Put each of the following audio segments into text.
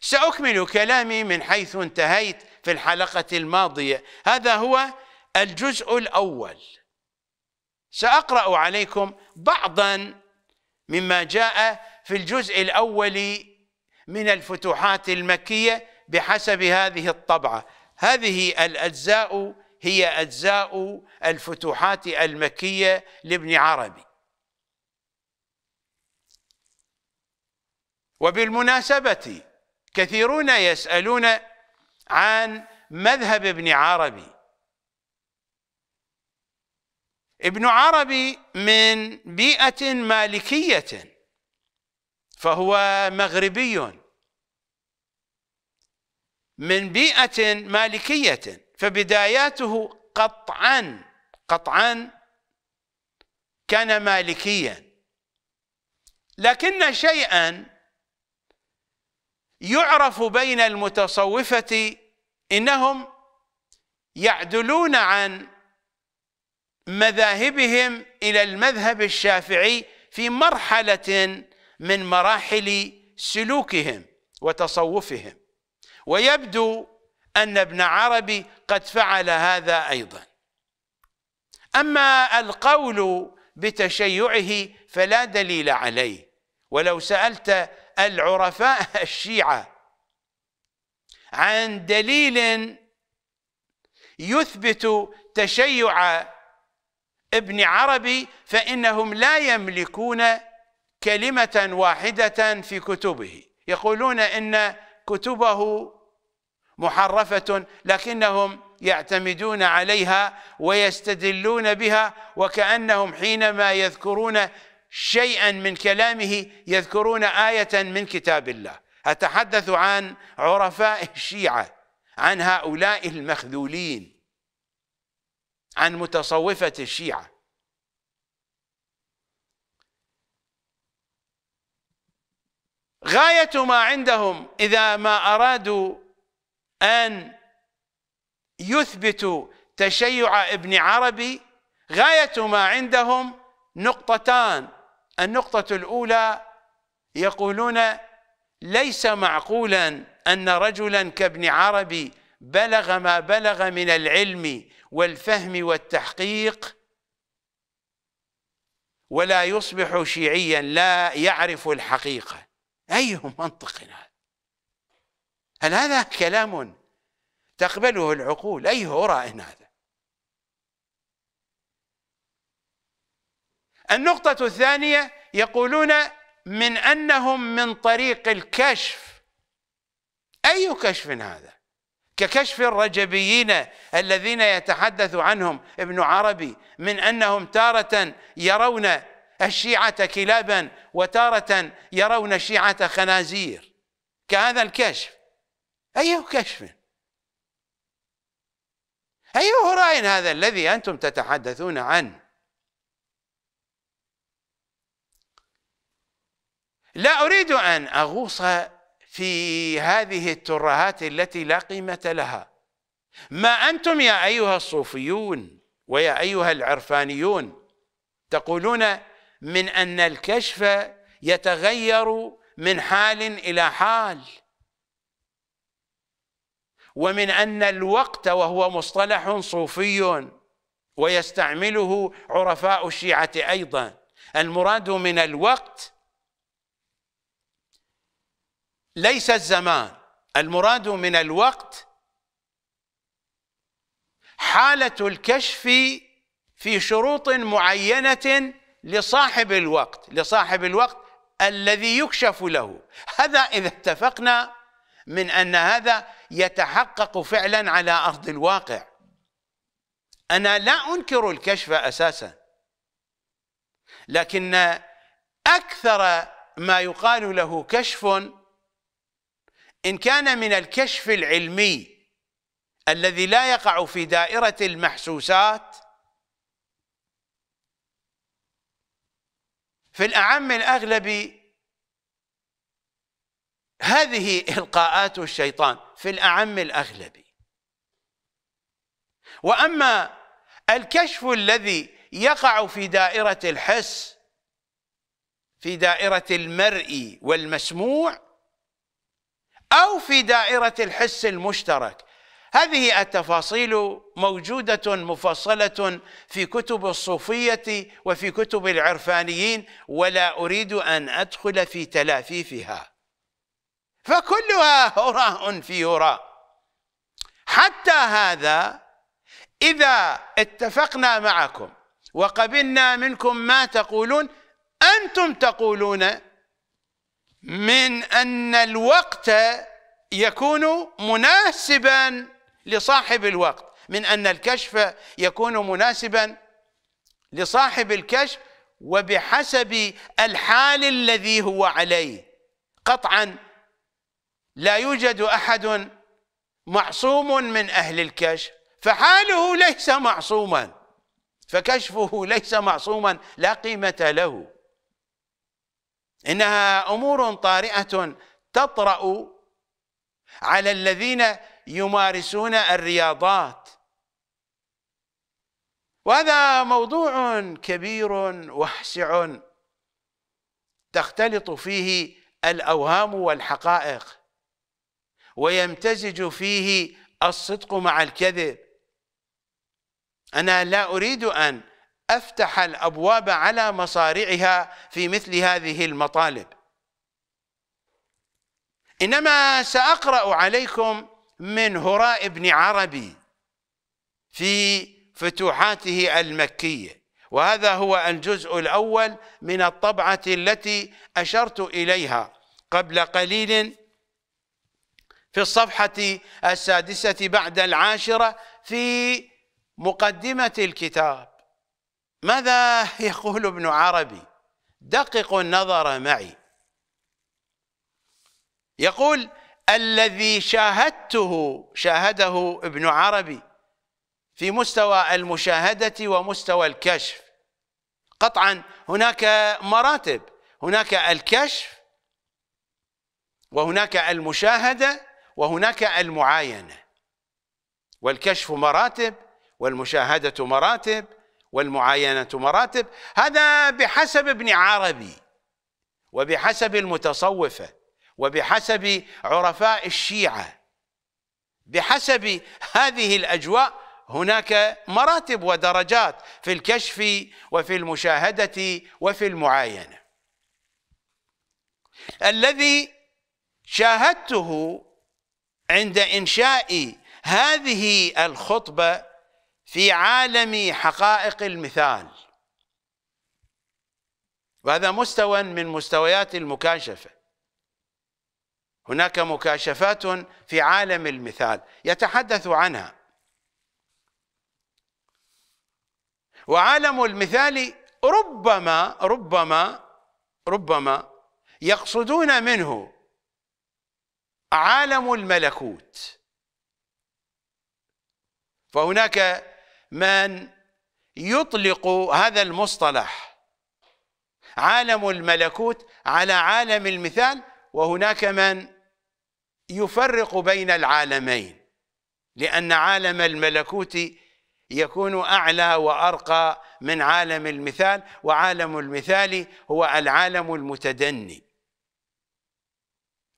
سأكمل كلامي من حيث انتهيت في الحلقة الماضية هذا هو الجزء الأول سأقرأ عليكم بعضا مما جاء في الجزء الأول من الفتوحات المكية بحسب هذه الطبعة هذه الأجزاء هي أجزاء الفتوحات المكية لابن عربي وبالمناسبة كثيرون يسألون عن مذهب ابن عربي ابن عربي من بيئة مالكية فهو مغربي من بيئة مالكية فبداياته قطعا قطعا كان مالكيا لكن شيئا يعرف بين المتصوفة إنهم يعدلون عن مذاهبهم إلى المذهب الشافعي في مرحلة من مراحل سلوكهم وتصوفهم ويبدو أن ابن عربي قد فعل هذا أيضا أما القول بتشيعه فلا دليل عليه ولو سألت العرفاء الشيعة عن دليل يثبت تشيع ابن عربي فإنهم لا يملكون كلمة واحدة في كتبه يقولون إن كتبه محرفة لكنهم يعتمدون عليها ويستدلون بها وكأنهم حينما يذكرون شيئا من كلامه يذكرون آية من كتاب الله أتحدث عن عرفاء الشيعة عن هؤلاء المخذولين عن متصوفة الشيعة غاية ما عندهم إذا ما أرادوا أن يثبتوا تشيع ابن عربي غاية ما عندهم نقطتان النقطة الأولى يقولون ليس معقولا أن رجلا كابن عربي بلغ ما بلغ من العلم والفهم والتحقيق ولا يصبح شيعيا لا يعرف الحقيقة أي منطق هذا هل هذا كلام تقبله العقول أي هراء هذا النقطة الثانية يقولون من أنهم من طريق الكشف أي كشف هذا ككشف الرجبيين الذين يتحدث عنهم ابن عربي من أنهم تارة يرون الشيعة كلابا وتارة يرون الشيعة خنازير كهذا الكشف أي كشف أي رأي هذا الذي أنتم تتحدثون عنه لا أريد أن أغوص في هذه الترهات التي لا قيمة لها ما أنتم يا أيها الصوفيون ويا أيها العرفانيون تقولون من أن الكشف يتغير من حال إلى حال ومن أن الوقت وهو مصطلح صوفي ويستعمله عرفاء الشيعة أيضا المراد من الوقت ليس الزمان المراد من الوقت حالة الكشف في شروط معينة لصاحب الوقت لصاحب الوقت الذي يكشف له هذا إذا اتفقنا من أن هذا يتحقق فعلا على أرض الواقع أنا لا أنكر الكشف أساسا لكن أكثر ما يقال له كشف إن كان من الكشف العلمي الذي لا يقع في دائرة المحسوسات في الأعم الأغلب هذه إلقاءات الشيطان في الأعم الأغلب وأما الكشف الذي يقع في دائرة الحس في دائرة المرئي والمسموع أو في دائرة الحس المشترك هذه التفاصيل موجودة مفصلة في كتب الصوفية وفي كتب العرفانيين ولا أريد أن أدخل في تلافيفها فكلها هراء في هراء حتى هذا إذا اتفقنا معكم وقبلنا منكم ما تقولون أنتم تقولون من أن الوقت يكون مناسبا لصاحب الوقت من أن الكشف يكون مناسبا لصاحب الكشف وبحسب الحال الذي هو عليه قطعا لا يوجد أحد معصوم من أهل الكشف فحاله ليس معصوما فكشفه ليس معصوما لا قيمة له إنها أمور طارئة تطرأ على الذين يمارسون الرياضات وهذا موضوع كبير واسع تختلط فيه الأوهام والحقائق ويمتزج فيه الصدق مع الكذب أنا لا أريد أن افتح الابواب على مصارعها في مثل هذه المطالب انما ساقرا عليكم من هراء بن عربي في فتوحاته المكيه وهذا هو الجزء الاول من الطبعه التي اشرت اليها قبل قليل في الصفحه السادسه بعد العاشره في مقدمه الكتاب ماذا يقول ابن عربي دققوا النظر معي يقول الذي شاهدته شاهده ابن عربي في مستوى المشاهدة ومستوى الكشف قطعا هناك مراتب هناك الكشف وهناك المشاهدة وهناك المعاينة والكشف مراتب والمشاهدة مراتب والمعاينة مراتب هذا بحسب ابن عربي وبحسب المتصوفة وبحسب عرفاء الشيعة بحسب هذه الأجواء هناك مراتب ودرجات في الكشف وفي المشاهدة وفي المعاينة الذي شاهدته عند إنشاء هذه الخطبة في عالم حقائق المثال وهذا مستوى من مستويات المكاشفة هناك مكاشفات في عالم المثال يتحدث عنها وعالم المثال ربما ربما ربما يقصدون منه عالم الملكوت فهناك من يطلق هذا المصطلح عالم الملكوت على عالم المثال وهناك من يفرق بين العالمين لأن عالم الملكوت يكون أعلى وأرقى من عالم المثال وعالم المثال هو العالم المتدني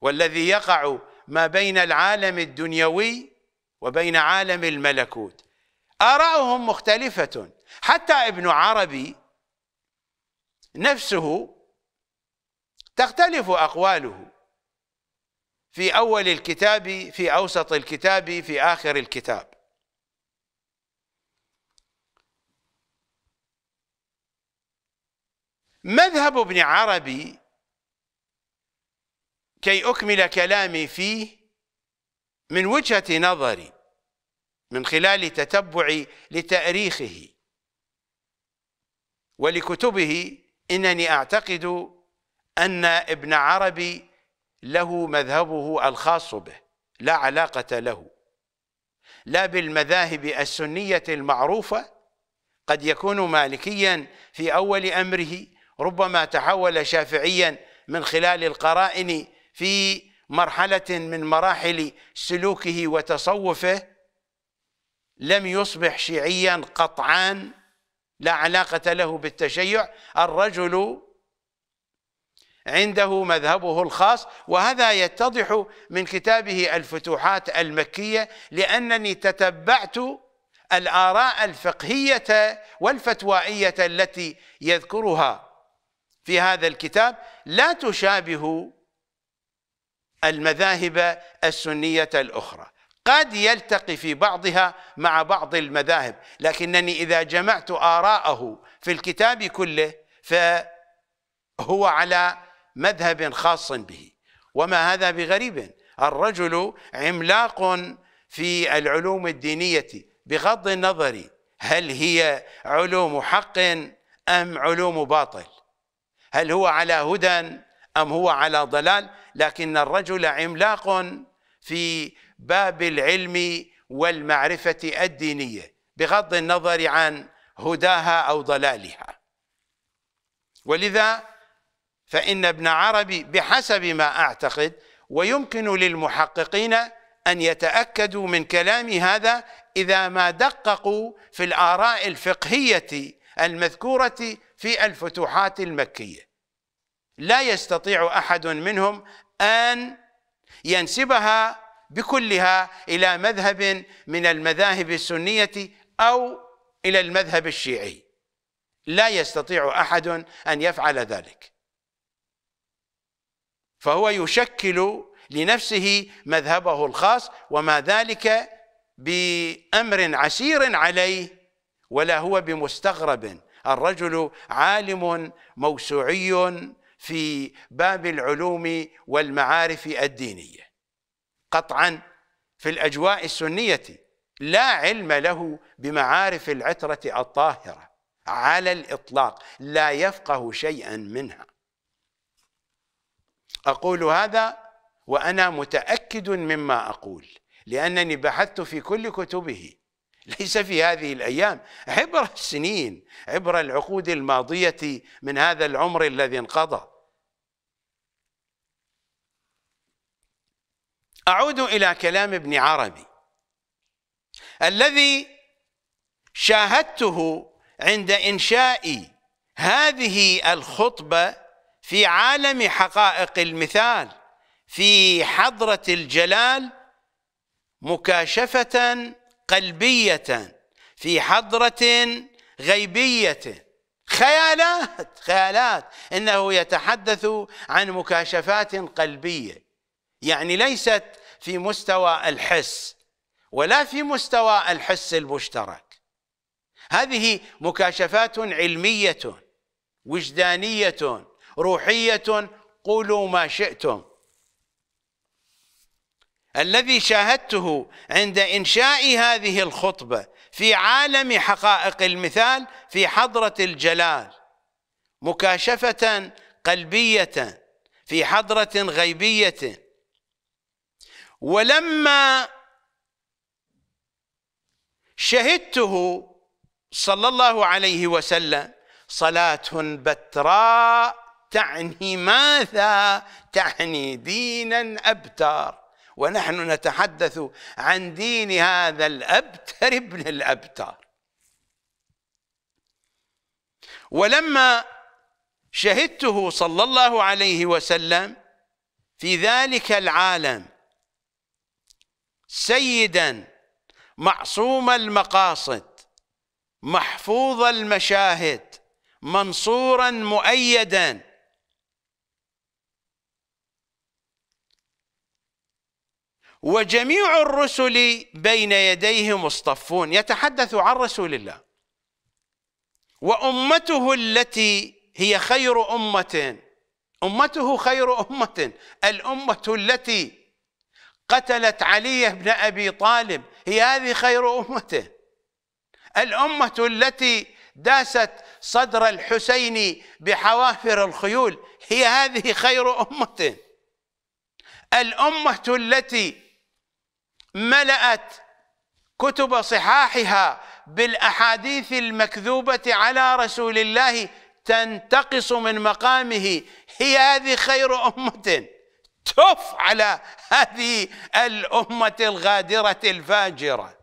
والذي يقع ما بين العالم الدنيوي وبين عالم الملكوت آراؤهم مختلفة حتى ابن عربي نفسه تختلف أقواله في أول الكتاب في أوسط الكتاب في آخر الكتاب مذهب ابن عربي كي أكمل كلامي فيه من وجهة نظري من خلال تتبعي لتاريخه ولكتبه انني اعتقد ان ابن عربي له مذهبه الخاص به لا علاقه له لا بالمذاهب السنيه المعروفه قد يكون مالكيا في اول امره ربما تحول شافعيا من خلال القرائن في مرحله من مراحل سلوكه وتصوفه لم يصبح شيعيا قطعا لا علاقة له بالتشيع الرجل عنده مذهبه الخاص وهذا يتضح من كتابه الفتوحات المكية لأنني تتبعت الآراء الفقهية والفتوائية التي يذكرها في هذا الكتاب لا تشابه المذاهب السنية الأخرى قد يلتقي في بعضها مع بعض المذاهب لكنني إذا جمعت آراءه في الكتاب كله فهو على مذهب خاص به وما هذا بغريب الرجل عملاق في العلوم الدينية بغض النظر هل هي علوم حق أم علوم باطل هل هو على هدى أم هو على ضلال لكن الرجل عملاق في باب العلم والمعرفة الدينية بغض النظر عن هداها أو ضلالها ولذا فإن ابن عربي بحسب ما أعتقد ويمكن للمحققين أن يتأكدوا من كلامي هذا إذا ما دققوا في الآراء الفقهية المذكورة في الفتوحات المكية لا يستطيع أحد منهم أن ينسبها بكلها الى مذهب من المذاهب السنيه او الى المذهب الشيعي لا يستطيع احد ان يفعل ذلك فهو يشكل لنفسه مذهبه الخاص وما ذلك بامر عسير عليه ولا هو بمستغرب الرجل عالم موسوعي في باب العلوم والمعارف الدينيه قطعا في الأجواء السنية لا علم له بمعارف العترة الطاهرة على الإطلاق لا يفقه شيئا منها أقول هذا وأنا متأكد مما أقول لأنني بحثت في كل كتبه ليس في هذه الأيام عبر السنين عبر العقود الماضية من هذا العمر الذي انقضى أعود إلى كلام ابن عربي الذي شاهدته عند إنشاء هذه الخطبة في عالم حقائق المثال في حضرة الجلال مكاشفة قلبية في حضرة غيبية خيالات خيالات إنه يتحدث عن مكاشفات قلبية يعني ليست في مستوى الحس ولا في مستوى الحس المشترك هذه مكاشفات علمية وجدانية روحية قولوا ما شئتم الذي شاهدته عند إنشاء هذه الخطبة في عالم حقائق المثال في حضرة الجلال مكاشفة قلبية في حضرة غيبية ولما شهدته صلى الله عليه وسلم صلاة بتراء تعني ماذا؟ تعني دينا أبتر ونحن نتحدث عن دين هذا الأبتر ابن الأبتر ولما شهدته صلى الله عليه وسلم في ذلك العالم سيدا معصوم المقاصد محفوظ المشاهد منصورا مؤيدا وجميع الرسل بين يديه مصطفون يتحدث عن رسول الله وامته التي هي خير امه امته خير امه الامه التي قتلت علي بن أبي طالب هي هذه خير أمته الأمة التي داست صدر الحسين بحوافر الخيول هي هذه خير أمته الأمة التي ملأت كتب صحاحها بالأحاديث المكذوبة على رسول الله تنتقص من مقامه هي هذه خير أمة تف على هذه الأمة الغادرة الفاجرة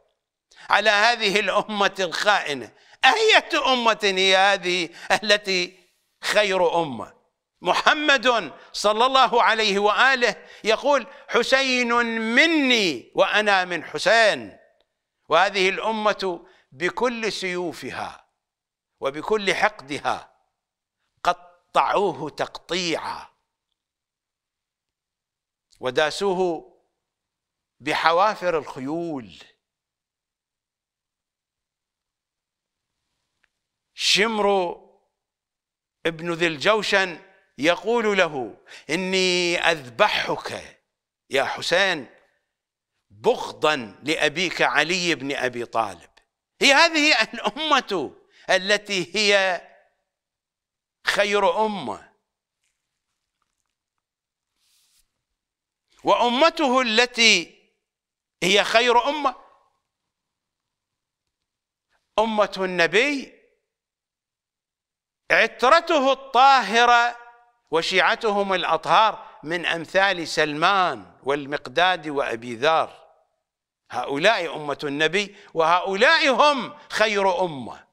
على هذه الأمة الخائنة أية أمة هي هذه التي خير أمة محمد صلى الله عليه وآله يقول حسين مني وأنا من حسين وهذه الأمة بكل سيوفها وبكل حقدها قطعوه تقطيعا وداسوه بحوافر الخيول شمر ابن ذي الجوشن يقول له إني أذبحك يا حسين بغضا لأبيك علي بن أبي طالب هي هذه الأمة التي هي خير أمه وامته التي هي خير امه امه النبي عترته الطاهره وشيعتهم الاطهار من امثال سلمان والمقداد وابي ذار هؤلاء امه النبي وهؤلاء هم خير امه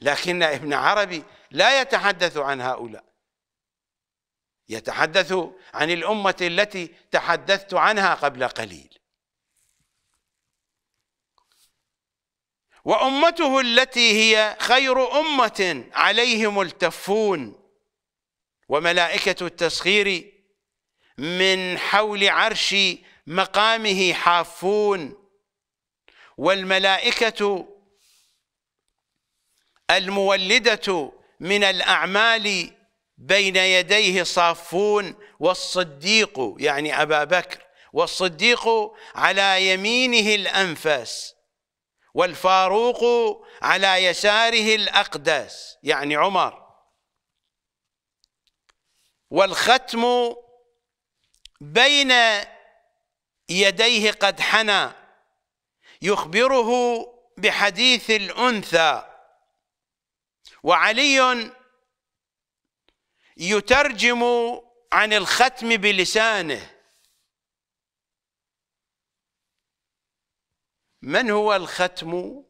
لكن ابن عربي لا يتحدث عن هؤلاء يتحدث عن الأمة التي تحدثت عنها قبل قليل وأمته التي هي خير أمة عليهم التفون وملائكة التسخير من حول عرش مقامه حافون والملائكة المولدة من الأعمال بين يديه صافون والصديق يعني أبا بكر والصديق على يمينه الأنفس والفاروق على يساره الأقدس يعني عمر والختم بين يديه قد حنى يخبره بحديث الأنثى وعلي يترجم عن الختم بلسانه من هو الختم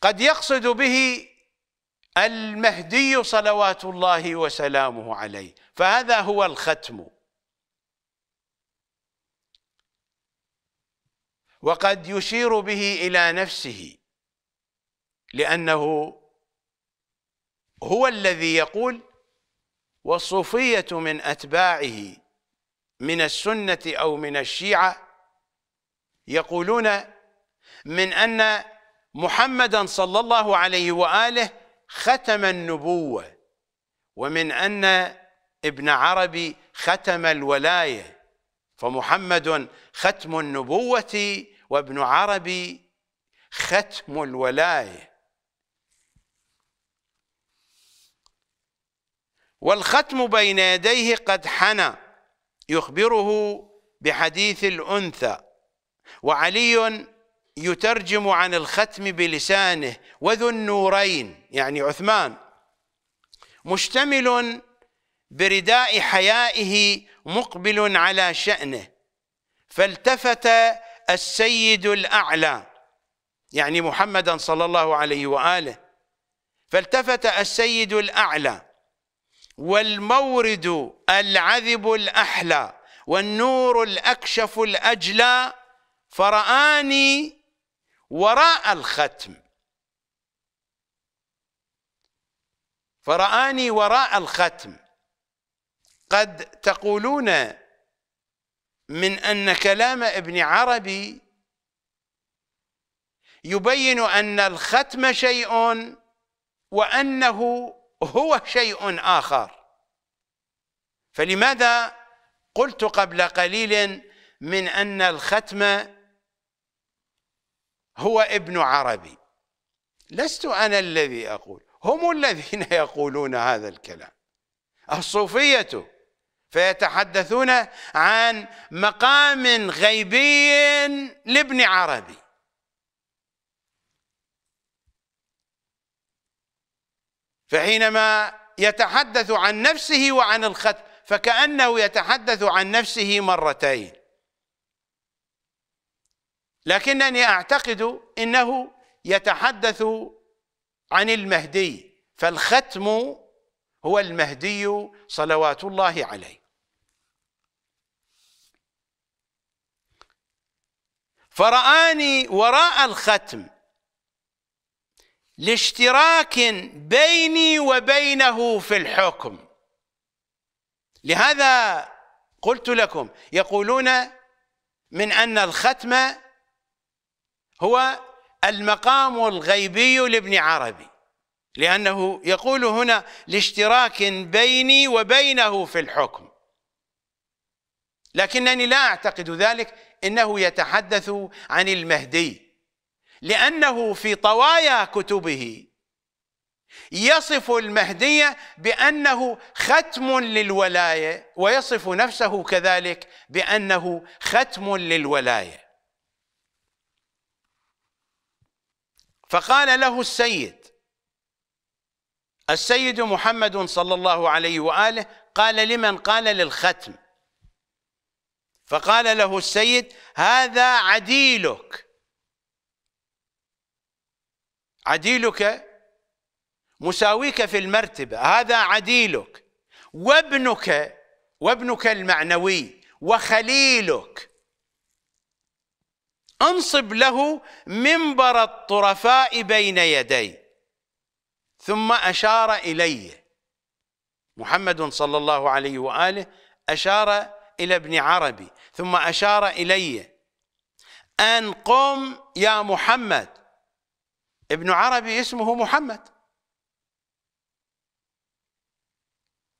قد يقصد به المهدي صلوات الله وسلامه عليه فهذا هو الختم وقد يشير به إلى نفسه لأنه هو الذي يقول والصوفية من أتباعه من السنة أو من الشيعة يقولون من أن محمدا صلى الله عليه وآله ختم النبوة ومن أن ابن عربي ختم الولاية فمحمد ختم النبوة وابن عربي ختم الولايه والختم بين يديه قد حنى يخبره بحديث الأنثى وعلي يترجم عن الختم بلسانه وذو النورين يعني عثمان مشتمل برداء حيائه مقبل على شأنه فالتفت السيد الأعلى يعني محمدا صلى الله عليه وآله فالتفت السيد الأعلى والمورد العذب الأحلى والنور الأكشف الأجلى فرآني وراء الختم فرآني وراء الختم قد تقولون من أن كلام ابن عربي يبين أن الختم شيء وأنه هو شيء آخر فلماذا قلت قبل قليل من أن الختم هو ابن عربي لست أنا الذي أقول هم الذين يقولون هذا الكلام الصوفية فيتحدثون عن مقام غيبي لابن عربي فحينما يتحدث عن نفسه وعن الختم فكأنه يتحدث عن نفسه مرتين لكنني أعتقد إنه يتحدث عن المهدي فالختم هو المهدي صلوات الله عليه فرآني وراء الختم لاشتراك بيني وبينه في الحكم لهذا قلت لكم يقولون من أن الختم هو المقام الغيبي لابن عربي لأنه يقول هنا لاشتراك بيني وبينه في الحكم لكنني لا أعتقد ذلك إنه يتحدث عن المهدي لأنه في طوايا كتبه يصف المهدية بأنه ختم للولاية ويصف نفسه كذلك بأنه ختم للولاية فقال له السيد السيد محمد صلى الله عليه وآله قال لمن قال للختم فقال له السيد هذا عديلك عديلك مساويك في المرتبة هذا عديلك وابنك وابنك المعنوي وخليلك انصب له منبر الطرفاء بين يدي ثم اشار الي محمد صلى الله عليه واله اشار الى ابن عربي ثم اشار الي ان قم يا محمد ابن عربي اسمه محمد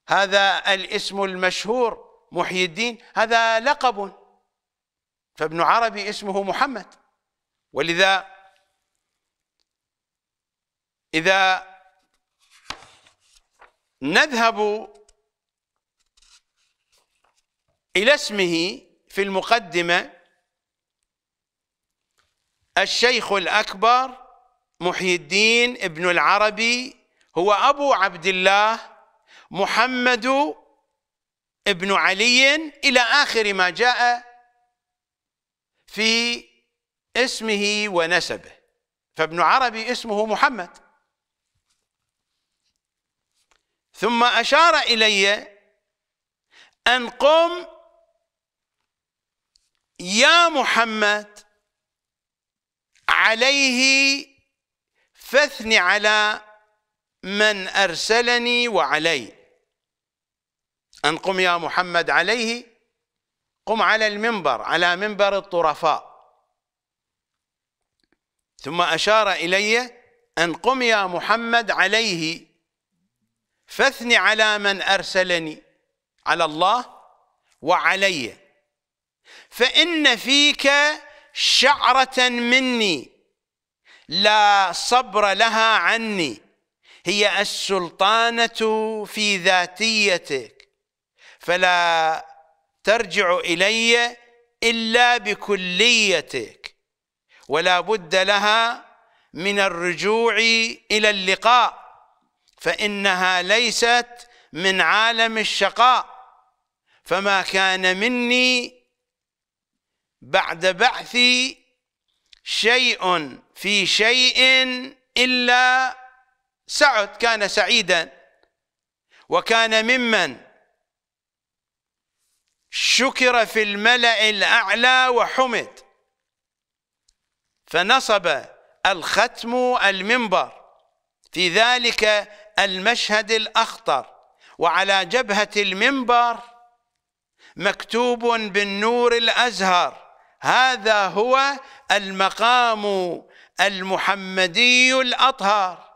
هذا الاسم المشهور محي الدين هذا لقب فابن عربي اسمه محمد ولذا إذا نذهب إلى اسمه في المقدمة الشيخ الأكبر محي الدين ابن العربي هو أبو عبد الله محمد ابن علي إلى آخر ما جاء في اسمه ونسبه فابن عربي اسمه محمد ثم أشار إلي أن قم يا محمد عليه فاثن على من أرسلني وعلي أن قم يا محمد عليه قم على المنبر على منبر الطرفاء ثم أشار إلي أن قم يا محمد عليه فاثن على من أرسلني على الله وعلي فإن فيك شعرة مني لا صبر لها عني هي السلطانة في ذاتيتك فلا ترجع إلي إلا بكليتك ولا بد لها من الرجوع إلى اللقاء فإنها ليست من عالم الشقاء فما كان مني بعد بعثي شيء في شيء إلا سعد كان سعيدا وكان ممن شكر في الملأ الأعلى وحمد فنصب الختم المنبر في ذلك المشهد الأخطر وعلى جبهة المنبر مكتوب بالنور الأزهر هذا هو المقام المحمدي الأطهر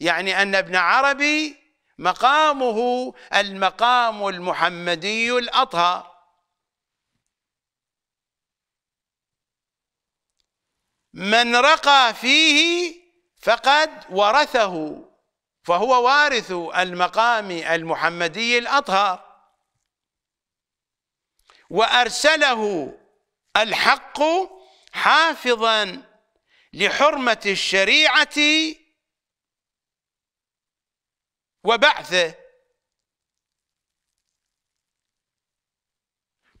يعني أن ابن عربي مقامه المقام المحمدي الأطهر من رقى فيه فقد ورثه فهو وارث المقام المحمدي الأطهر وأرسله الحق حافظا لحرمة الشريعة وبعثه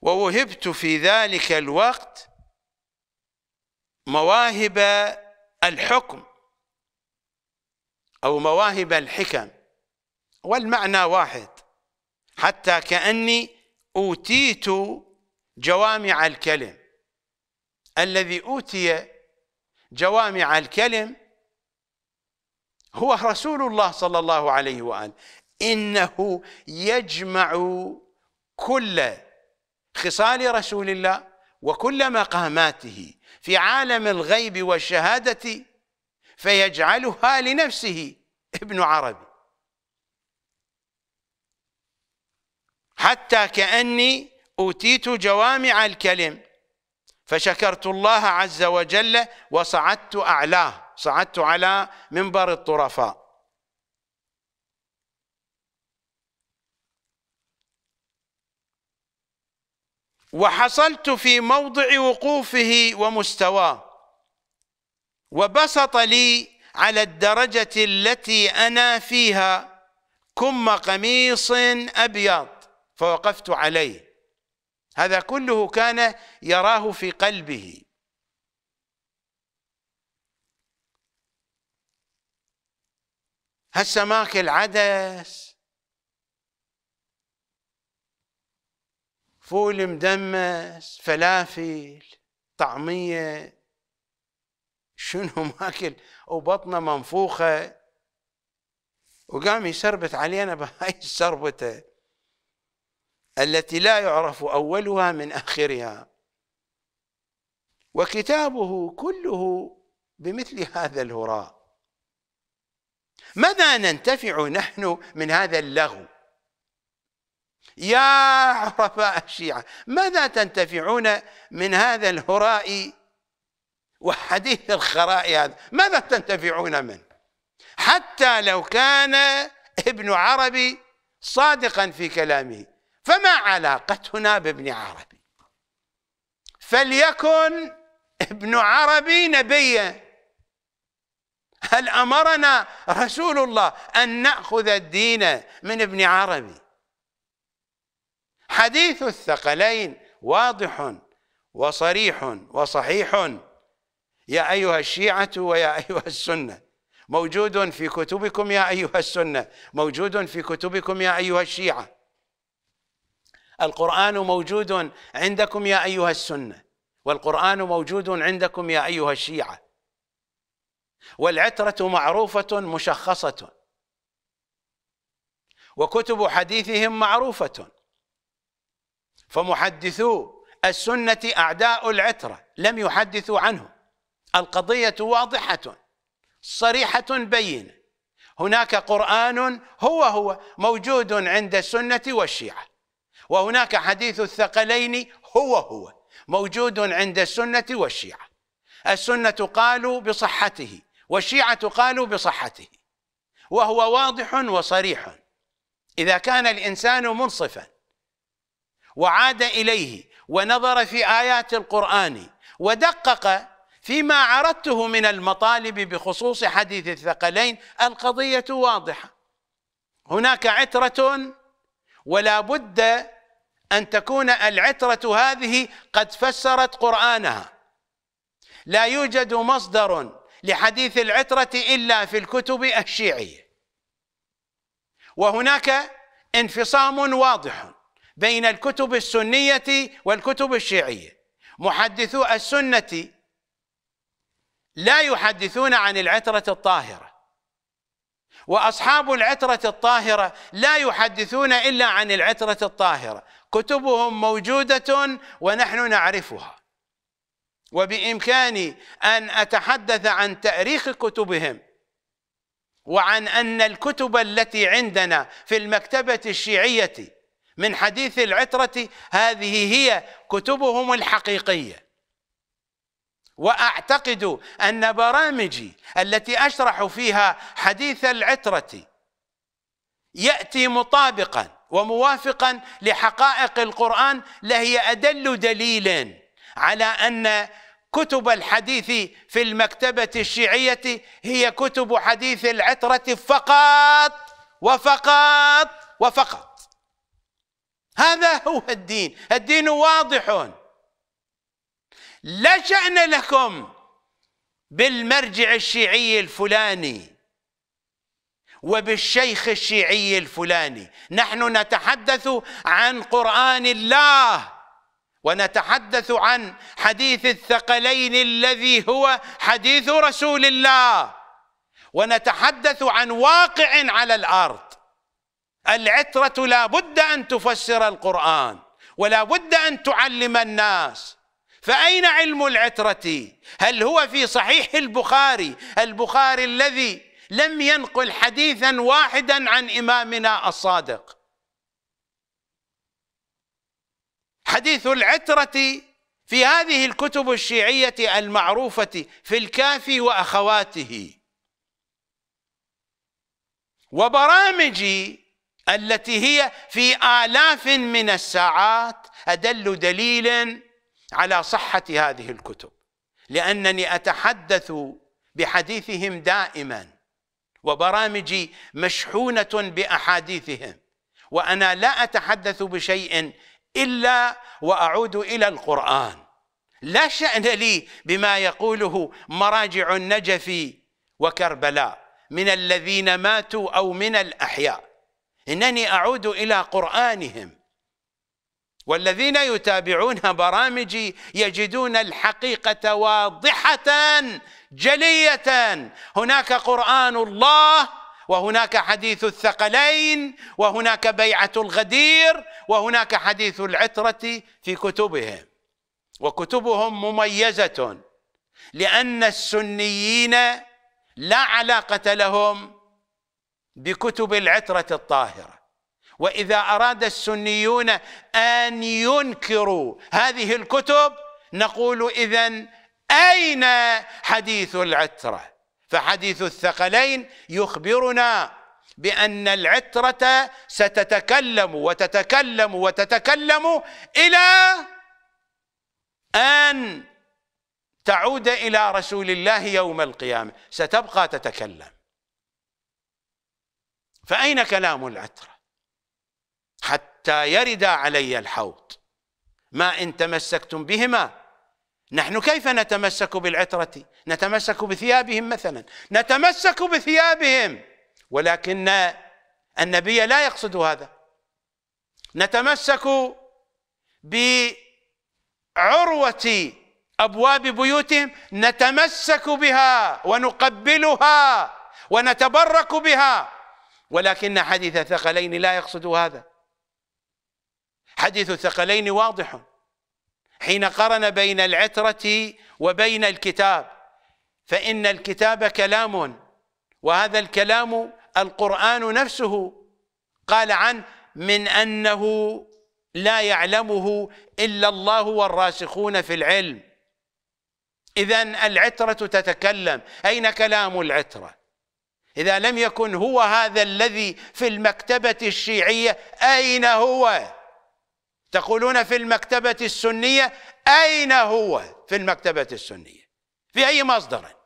ووهبت في ذلك الوقت مواهب الحكم أو مواهب الحكم والمعنى واحد حتى كأني أوتيت جوامع الكلم الذي أوتي جوامع الكلم هو رسول الله صلى الله عليه وآله إنه يجمع كل خصال رسول الله وكل مقاماته في عالم الغيب والشهادة فيجعلها لنفسه ابن عربي حتى كأني أوتيت جوامع الكلم فشكرت الله عز وجل وصعدت أعلاه صعدت على منبر الطرفاء وحصلت في موضع وقوفه ومستواه وبسط لي على الدرجة التي أنا فيها كم قميص أبيض فوقفت عليه هذا كله كان يراه في قلبه هسه ماكل عدس فول مدمس فلافل طعمية شنو ماكل وبطنه منفوخة وقام يسربت علينا بهاي السربته التي لا يعرف أولها من آخرها وكتابه كله بمثل هذا الهراء ماذا ننتفع نحن من هذا اللغو يا عرفاء الشيعة ماذا تنتفعون من هذا الهراء وحديث الخراء هذا ماذا تنتفعون منه حتى لو كان ابن عربي صادقا في كلامه فما علاقتنا بابن عربي فليكن ابن عربي نبيا هل امرنا رسول الله ان ناخذ الدين من ابن عربي حديث الثقلين واضح وصريح وصحيح يا ايها الشيعه ويا ايها السنه موجود في كتبكم يا ايها السنه موجود في كتبكم يا ايها الشيعه القرآن موجود عندكم يا أيها السنة والقرآن موجود عندكم يا أيها الشيعة والعترة معروفة مشخصة وكتب حديثهم معروفة فمحدثو السنة أعداء العترة لم يحدثوا عنه القضية واضحة صريحة بينة هناك قرآن هو هو موجود عند السنة والشيعة وهناك حديث الثقلين هو هو موجود عند السنة والشيعة السنة قالوا بصحته والشيعة قالوا بصحته وهو واضح وصريح إذا كان الإنسان منصفا وعاد إليه ونظر في آيات القرآن ودقق فيما عرضته من المطالب بخصوص حديث الثقلين القضية واضحة هناك عترة ولا بد أن تكون العترة هذه قد فسرت قرآنها لا يوجد مصدر لحديث العترة إلا في الكتب الشيعية وهناك انفصام واضح بين الكتب السنية والكتب الشيعية محدثو السنة لا يحدثون عن العترة الطاهرة وأصحاب العترة الطاهرة لا يحدثون إلا عن العترة الطاهرة كتبهم موجودة ونحن نعرفها وبإمكاني أن أتحدث عن تأريخ كتبهم وعن أن الكتب التي عندنا في المكتبة الشيعية من حديث العترة هذه هي كتبهم الحقيقية وأعتقد أن برامجي التي أشرح فيها حديث العترة يأتي مطابقاً وموافقا لحقائق القرآن لهي أدل دليل على أن كتب الحديث في المكتبة الشيعية هي كتب حديث العترة فقط وفقط وفقط هذا هو الدين الدين واضح لا شأن لكم بالمرجع الشيعي الفلاني وبالشيخ الشيعي الفلاني نحن نتحدث عن قرآن الله ونتحدث عن حديث الثقلين الذي هو حديث رسول الله ونتحدث عن واقع على الأرض العترة لا بد أن تفسر القرآن ولا بد أن تعلم الناس فأين علم العترة هل هو في صحيح البخاري البخاري الذي لم ينقل حديثا واحدا عن إمامنا الصادق حديث العترة في هذه الكتب الشيعية المعروفة في الكافي وأخواته وبرامجي التي هي في آلاف من الساعات أدل دليل على صحة هذه الكتب لأنني أتحدث بحديثهم دائما وبرامجي مشحونه باحاديثهم وانا لا اتحدث بشيء الا واعود الى القران لا شان لي بما يقوله مراجع النجف وكربلاء من الذين ماتوا او من الاحياء انني اعود الى قرانهم والذين يتابعون برامجي يجدون الحقيقة واضحة جلية هناك قرآن الله وهناك حديث الثقلين وهناك بيعة الغدير وهناك حديث العترة في كتبهم وكتبهم مميزة لأن السنيين لا علاقة لهم بكتب العترة الطاهرة واذا اراد السنيون ان ينكروا هذه الكتب نقول اذا اين حديث العتره فحديث الثقلين يخبرنا بان العتره ستتكلم وتتكلم وتتكلم الى ان تعود الى رسول الله يوم القيامه ستبقى تتكلم فاين كلام العتره حتى يرد علي الحوض ما إن تمسكتم بهما نحن كيف نتمسك بالعترة نتمسك بثيابهم مثلا نتمسك بثيابهم ولكن النبي لا يقصد هذا نتمسك بعروة أبواب بيوتهم نتمسك بها ونقبلها ونتبرك بها ولكن حديث ثقلين لا يقصد هذا حديث الثقلين واضح حين قرن بين العترة وبين الكتاب فإن الكتاب كلام وهذا الكلام القرآن نفسه قال عن من أنه لا يعلمه إلا الله والراسخون في العلم إذا العترة تتكلم أين كلام العترة إذا لم يكن هو هذا الذي في المكتبة الشيعية أين هو؟ تقولون في المكتبة السنية أين هو في المكتبة السنية في أي مصدر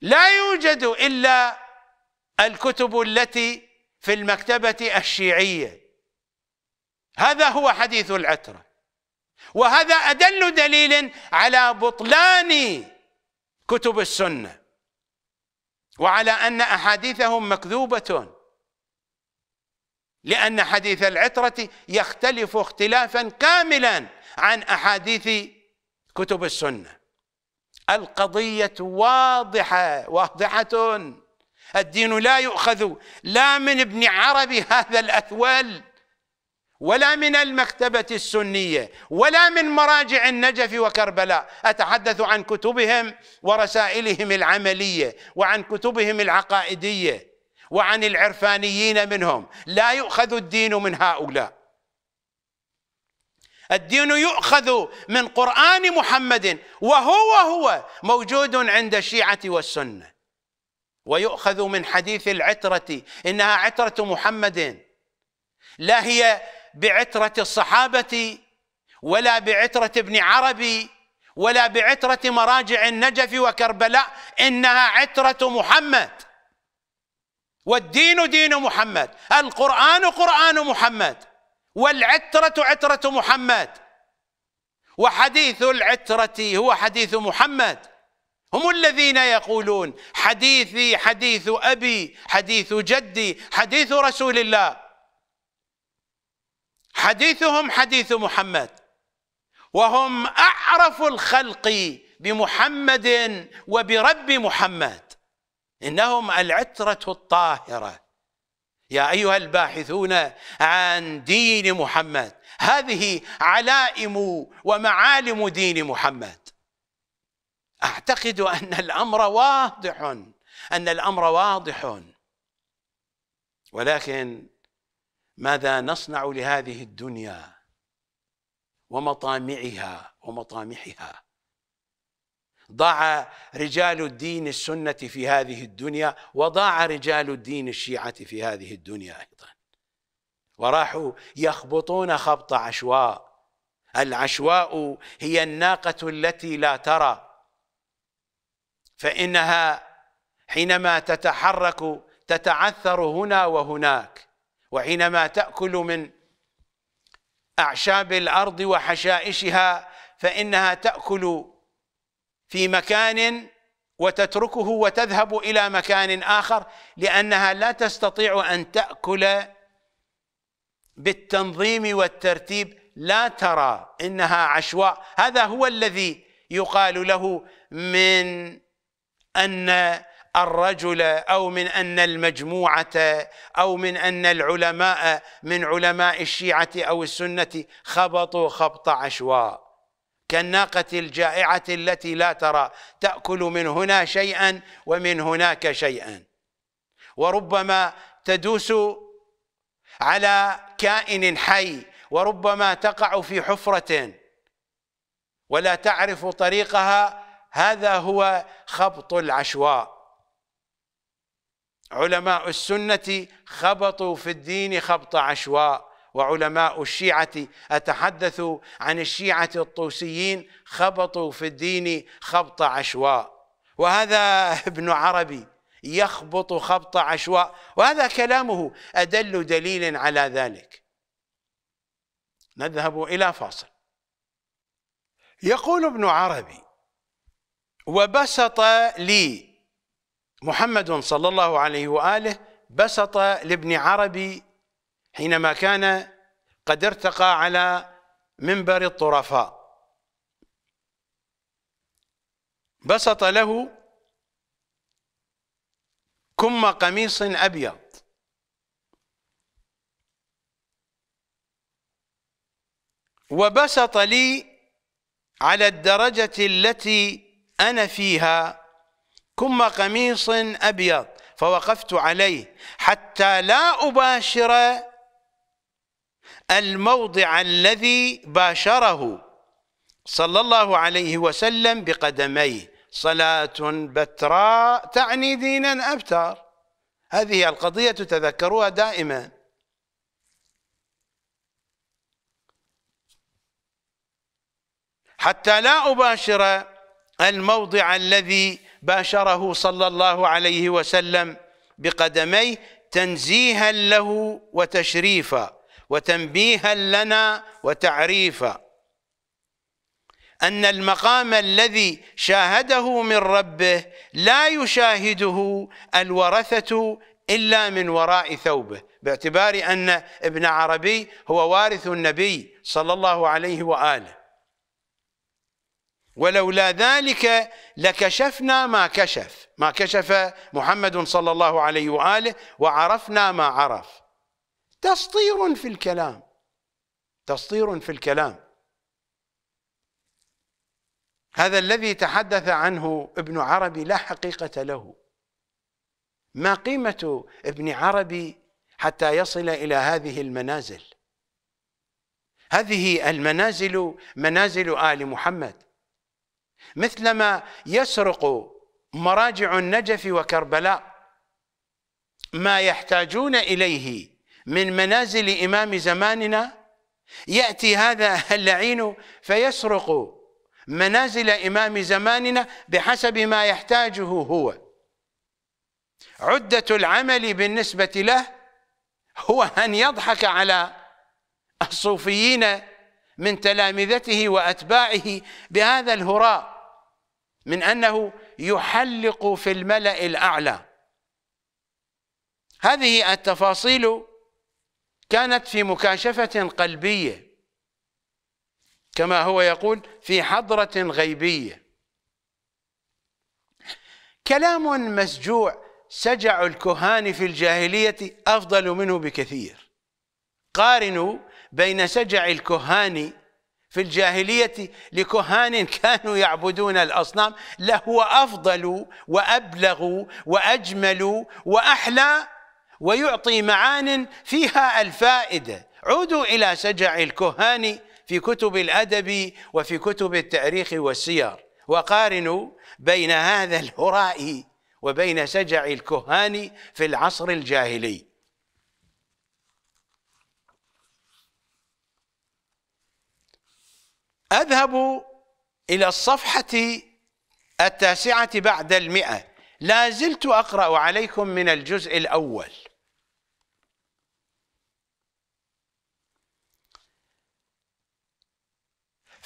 لا يوجد إلا الكتب التي في المكتبة الشيعية هذا هو حديث العترة وهذا أدل دليل على بطلان كتب السنة وعلى أن أحاديثهم مكذوبة لأن حديث العترة يختلف اختلافا كاملا عن أحاديث كتب السنة القضية واضحة واضحة الدين لا يؤخذ لا من ابن عربي هذا الأثول ولا من المكتبة السنية ولا من مراجع النجف وكربلاء أتحدث عن كتبهم ورسائلهم العملية وعن كتبهم العقائدية وعن العرفانيين منهم لا يؤخذ الدين من هؤلاء الدين يؤخذ من قرآن محمد وهو هو موجود عند الشيعة والسنة ويؤخذ من حديث العترة إنها عترة محمد لا هي بعترة الصحابة ولا بعترة ابن عربي ولا بعترة مراجع النجف وكربلاء إنها عترة محمد والدين دين محمد القرآن قرآن محمد والعترة عترة محمد وحديث العترة هو حديث محمد هم الذين يقولون حديثي حديث أبي حديث جدي حديث رسول الله حديثهم حديث محمد وهم أعرف الخلق بمحمد وبرب محمد انهم العتره الطاهره يا ايها الباحثون عن دين محمد هذه علائم ومعالم دين محمد اعتقد ان الامر واضح ان الامر واضح ولكن ماذا نصنع لهذه الدنيا ومطامعها ومطامحها ضاع رجال الدين السنة في هذه الدنيا وضاع رجال الدين الشيعة في هذه الدنيا أيضا وراحوا يخبطون خبط عشواء العشواء هي الناقة التي لا ترى فإنها حينما تتحرك تتعثر هنا وهناك وحينما تأكل من أعشاب الأرض وحشائشها فإنها تأكل في مكان وتتركه وتذهب الى مكان اخر لانها لا تستطيع ان تاكل بالتنظيم والترتيب لا ترى انها عشواء هذا هو الذي يقال له من ان الرجل او من ان المجموعه او من ان العلماء من علماء الشيعه او السنه خبطوا خبط عشواء كالناقة الجائعة التي لا ترى تأكل من هنا شيئا ومن هناك شيئا وربما تدوس على كائن حي وربما تقع في حفرة ولا تعرف طريقها هذا هو خبط العشواء علماء السنة خبطوا في الدين خبط عشواء وعلماء الشيعة أتحدث عن الشيعة الطوسيين خبطوا في الدين خبط عشواء وهذا ابن عربي يخبط خبط عشواء وهذا كلامه أدل دليل على ذلك نذهب إلى فاصل يقول ابن عربي وبسط لي محمد صلى الله عليه وآله بسط لابن عربي حينما كان قد ارتقى على منبر الطرفاء بسط له كم قميص أبيض وبسط لي على الدرجة التي أنا فيها كم قميص أبيض فوقفت عليه حتى لا أباشر الموضع الذي باشره صلى الله عليه وسلم بقدميه صلاة بتراء تعني دينا أبتر هذه القضية تذكروها دائما حتى لا أباشر الموضع الذي باشره صلى الله عليه وسلم بقدميه تنزيها له وتشريفا وتنبيها لنا وتعريفا أن المقام الذي شاهده من ربه لا يشاهده الورثة إلا من وراء ثوبه باعتبار أن ابن عربي هو وارث النبي صلى الله عليه وآله ولولا ذلك لكشفنا ما كشف ما كشف محمد صلى الله عليه وآله وعرفنا ما عرف تسطير في الكلام تسطير في الكلام هذا الذي تحدث عنه ابن عربي لا حقيقة له ما قيمة ابن عربي حتى يصل إلى هذه المنازل هذه المنازل منازل آل محمد مثلما يسرق مراجع النجف وكربلاء ما يحتاجون إليه من منازل إمام زماننا يأتي هذا اللعين فيسرق منازل إمام زماننا بحسب ما يحتاجه هو عدة العمل بالنسبة له هو أن يضحك على الصوفيين من تلامذته وأتباعه بهذا الهراء من أنه يحلق في الملأ الأعلى هذه التفاصيل كانت في مكاشفة قلبية كما هو يقول في حضرة غيبية كلام مسجوع سجع الكهان في الجاهلية أفضل منه بكثير قارنوا بين سجع الكهان في الجاهلية لكهان كانوا يعبدون الأصنام لهو أفضل وأبلغ وأجمل وأحلى ويعطي معان فيها الفائدة عودوا إلى سجع الكهاني في كتب الأدب وفي كتب التاريخ والسير وقارنوا بين هذا الهراء وبين سجع الكهان في العصر الجاهلي أذهب إلى الصفحة التاسعة بعد المئة لا زلت أقرأ عليكم من الجزء الأول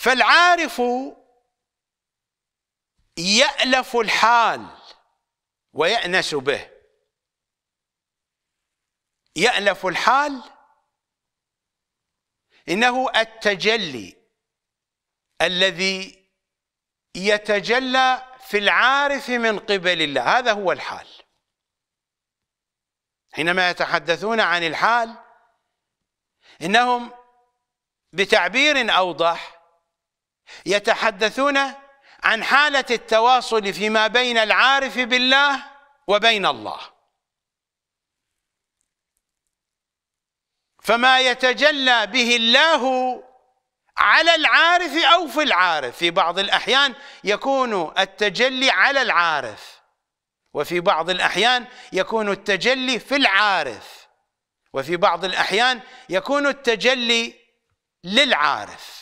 فالعارف يألف الحال ويأنس به يألف الحال إنه التجلي الذي يتجلى في العارف من قبل الله هذا هو الحال حينما يتحدثون عن الحال إنهم بتعبير أوضح يتحدثون عن حالة التواصل فيما بين العارف بالله وبين الله فما يتجلى به الله على العارف أو في العارف في بعض الأحيان يكون التجلي على العارف وفي بعض الأحيان يكون التجلي في العارف وفي بعض الأحيان يكون التجلي للعارف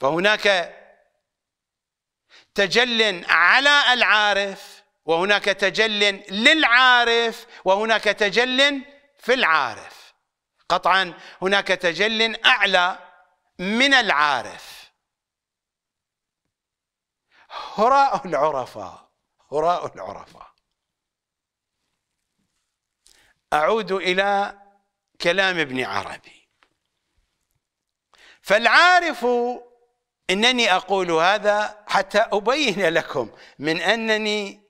فهناك تجل على العارف وهناك تجل للعارف وهناك تجل في العارف قطعا هناك تجل أعلى من العارف هراء العرفاء هراء العرفاء أعود إلى كلام ابن عربي فالعارف إنني أقول هذا حتى أبين لكم من أنني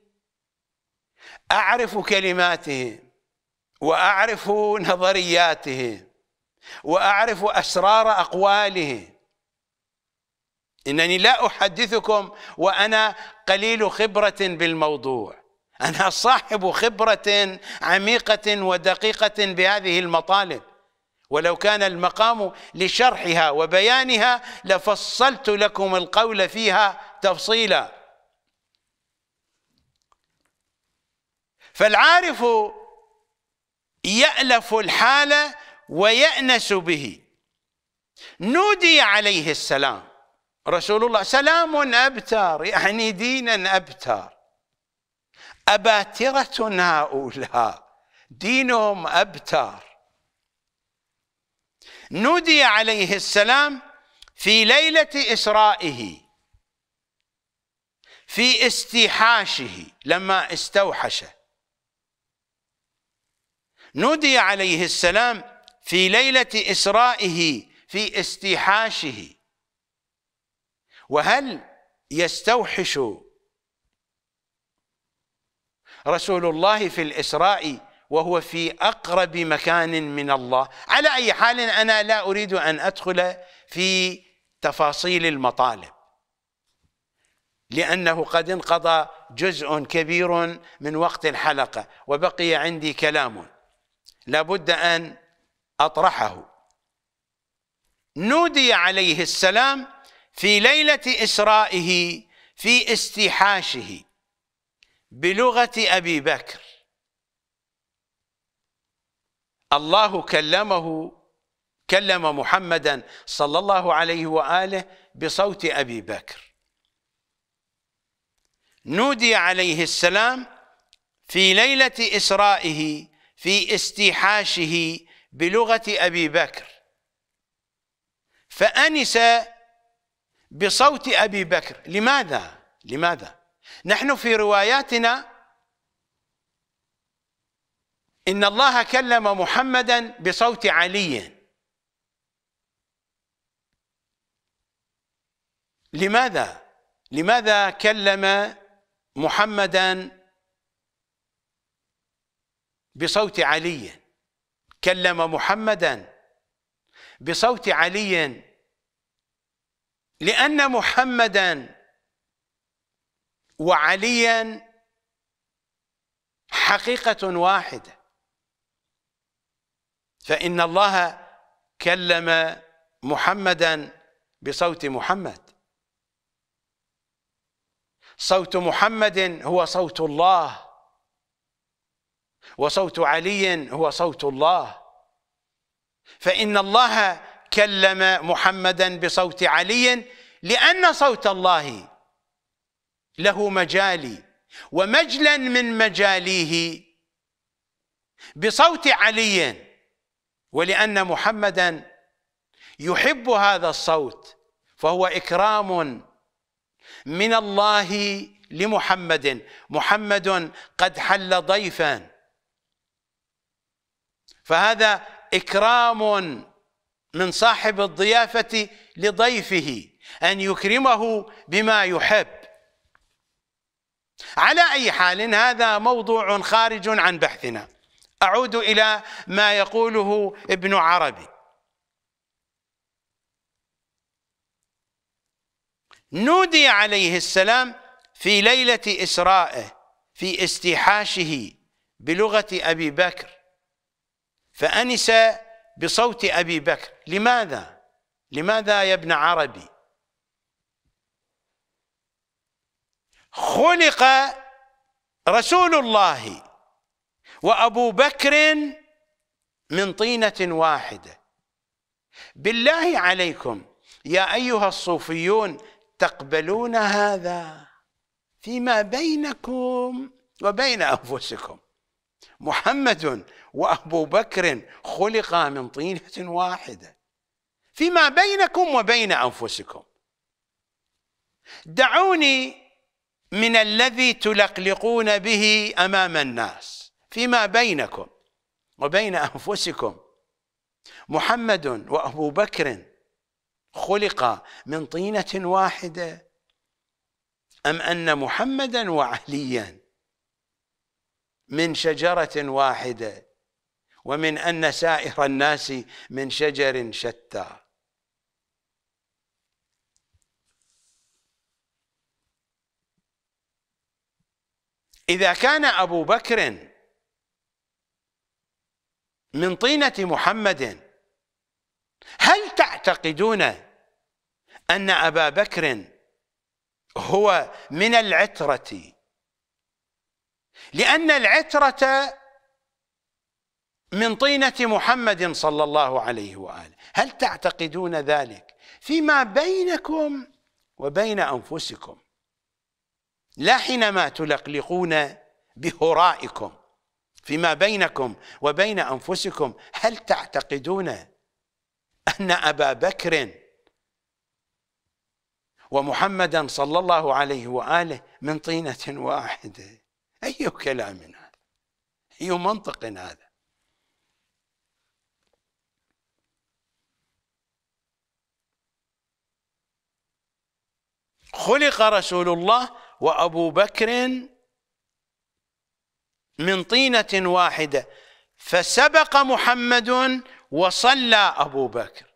أعرف كلماته وأعرف نظرياته وأعرف أسرار أقواله إنني لا أحدثكم وأنا قليل خبرة بالموضوع أنا صاحب خبرة عميقة ودقيقة بهذه المطالب ولو كان المقام لشرحها وبيانها لفصلت لكم القول فيها تفصيلا فالعارف يألف الحال ويأنس به نودي عليه السلام رسول الله سلام أبتر يعني دينا أبتر أباترة هؤلاء دينهم أبتر نودي عليه السلام في ليلة إسرائه في استيحاشه لما استوحش نودي عليه السلام في ليلة إسرائه في استيحاشه وهل يستوحش رسول الله في الإسراء وهو في أقرب مكان من الله على أي حال أنا لا أريد أن أدخل في تفاصيل المطالب لأنه قد انقضى جزء كبير من وقت الحلقة وبقي عندي كلام لابد أن أطرحه نودي عليه السلام في ليلة إسرائه في استيحاشه بلغة أبي بكر الله كلمه كلم محمدا صلى الله عليه وآله بصوت أبي بكر نودي عليه السلام في ليلة إسرائه في استيحاشه بلغة أبي بكر فأنس بصوت أبي بكر لماذا؟ لماذا؟ نحن في رواياتنا إن الله كلم محمدا بصوت علي لماذا؟ لماذا كلم محمدا بصوت علي كلم محمدا بصوت علي لأن محمدا وعليا حقيقة واحدة فإن الله كلم محمدا بصوت محمد صوت محمد هو صوت الله وصوت علي هو صوت الله فإن الله كلم محمدا بصوت علي لأن صوت الله له مجالي ومجلا من مجاليه بصوت علي ولأن محمدا يحب هذا الصوت فهو إكرام من الله لمحمد محمد قد حل ضيفا فهذا إكرام من صاحب الضيافة لضيفه أن يكرمه بما يحب على أي حال هذا موضوع خارج عن بحثنا أعود إلى ما يقوله ابن عربي نودي عليه السلام في ليلة إسرائه في استيحاشه بلغة أبي بكر فأنس بصوت أبي بكر لماذا؟ لماذا يا ابن عربي؟ خلق رسول الله وأبو بكر من طينة واحدة بالله عليكم يا أيها الصوفيون تقبلون هذا فيما بينكم وبين أنفسكم محمد وأبو بكر خلقا من طينة واحدة فيما بينكم وبين أنفسكم دعوني من الذي تلقلقون به أمام الناس فيما بينكم وبين أنفسكم محمد وأبو بكر خلق من طينة واحدة أم أن محمدا وعليا من شجرة واحدة ومن أن سائر الناس من شجر شتى إذا كان أبو بكر من طينة محمد هل تعتقدون أن أبا بكر هو من العترة لأن العترة من طينة محمد صلى الله عليه وآله هل تعتقدون ذلك فيما بينكم وبين أنفسكم لا حينما تلقلقون بهرائكم فيما بينكم وبين أنفسكم هل تعتقدون أن أبا بكر ومحمدا صلى الله عليه وآله من طينة واحدة أي كلام هذا أي منطق هذا خلق رسول الله وأبو بكر من طينة واحدة فسبق محمد وصلى أبو بكر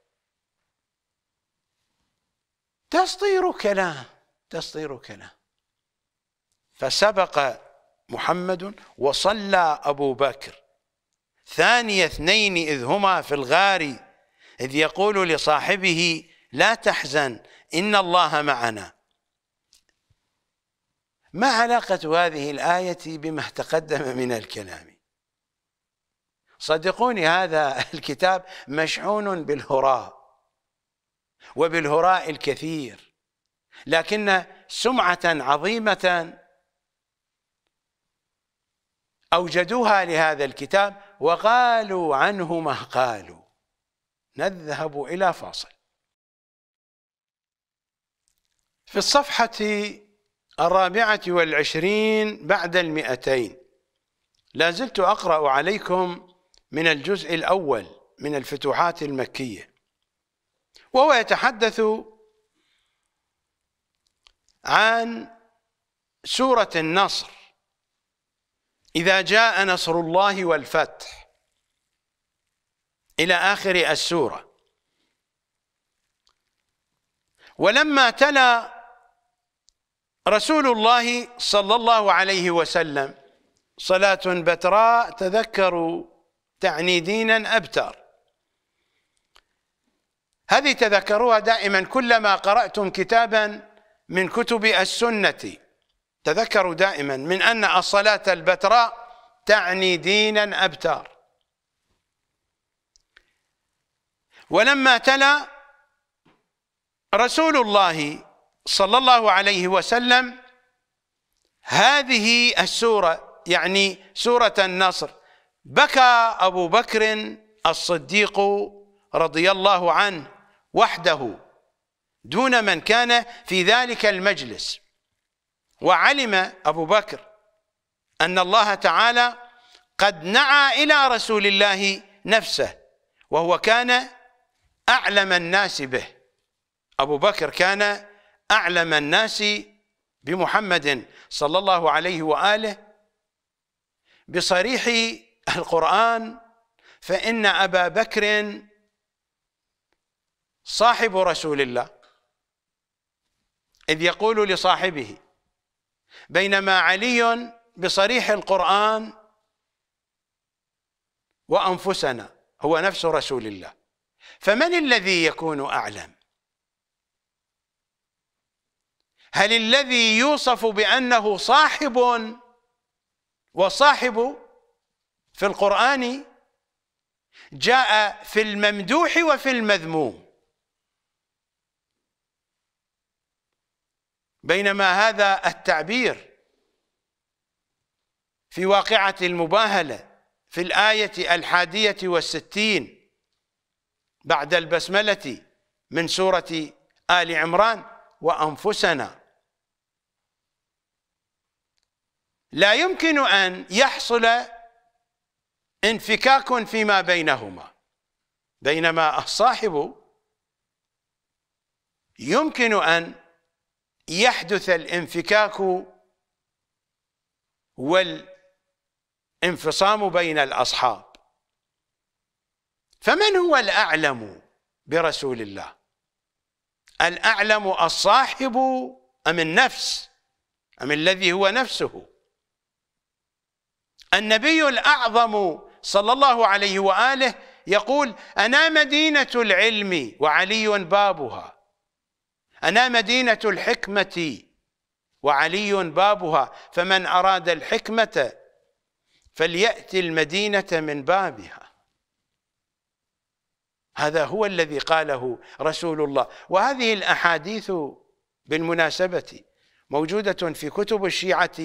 تسطير كلام تسطير كلام فسبق محمد وصلى أبو بكر ثاني اثنين إذ هما في الغار إذ يقول لصاحبه لا تحزن إن الله معنا ما علاقة هذه الآية بما تقدم من الكلام صدقوني هذا الكتاب مشحون بالهراء وبالهراء الكثير لكن سمعة عظيمة أوجدوها لهذا الكتاب وقالوا عنه ما قالوا نذهب إلى فاصل في الصفحة الرابعة والعشرين بعد المئتين لا زلت أقرأ عليكم من الجزء الأول من الفتوحات المكية وهو يتحدث عن سورة النصر إذا جاء نصر الله والفتح إلى آخر السورة ولما تلا رسول الله صلى الله عليه وسلم صلاة بتراء تذكروا تعني دينا أبتر هذه تذكروها دائما كلما قرأتم كتابا من كتب السنة تذكروا دائما من أن الصلاة البتراء تعني دينا أبتر ولما تلا رسول الله صلى الله عليه وسلم هذه السورة يعني سورة النصر بكى أبو بكر الصديق رضي الله عنه وحده دون من كان في ذلك المجلس وعلم أبو بكر أن الله تعالى قد نعى إلى رسول الله نفسه وهو كان أعلم الناس به أبو بكر كان أعلم الناس بمحمد صلى الله عليه وآله بصريح القرآن فإن أبا بكر صاحب رسول الله إذ يقول لصاحبه بينما علي بصريح القرآن وأنفسنا هو نفس رسول الله فمن الذي يكون أعلم هل الذي يوصف بأنه صاحب وصاحب في القرآن جاء في الممدوح وفي المذموم بينما هذا التعبير في واقعة المباهلة في الآية الحادية والستين بعد البسملة من سورة آل عمران وانفسنا لا يمكن ان يحصل انفكاك فيما بينهما بينما الصاحب يمكن ان يحدث الانفكاك والانفصام بين الاصحاب فمن هو الاعلم برسول الله الأعلم الصاحب أم النفس أم الذي هو نفسه النبي الأعظم صلى الله عليه وآله يقول أنا مدينة العلم وعلي بابها أنا مدينة الحكمة وعلي بابها فمن أراد الحكمة فليأتي المدينة من بابها هذا هو الذي قاله رسول الله وهذه الأحاديث بالمناسبة موجودة في كتب الشيعة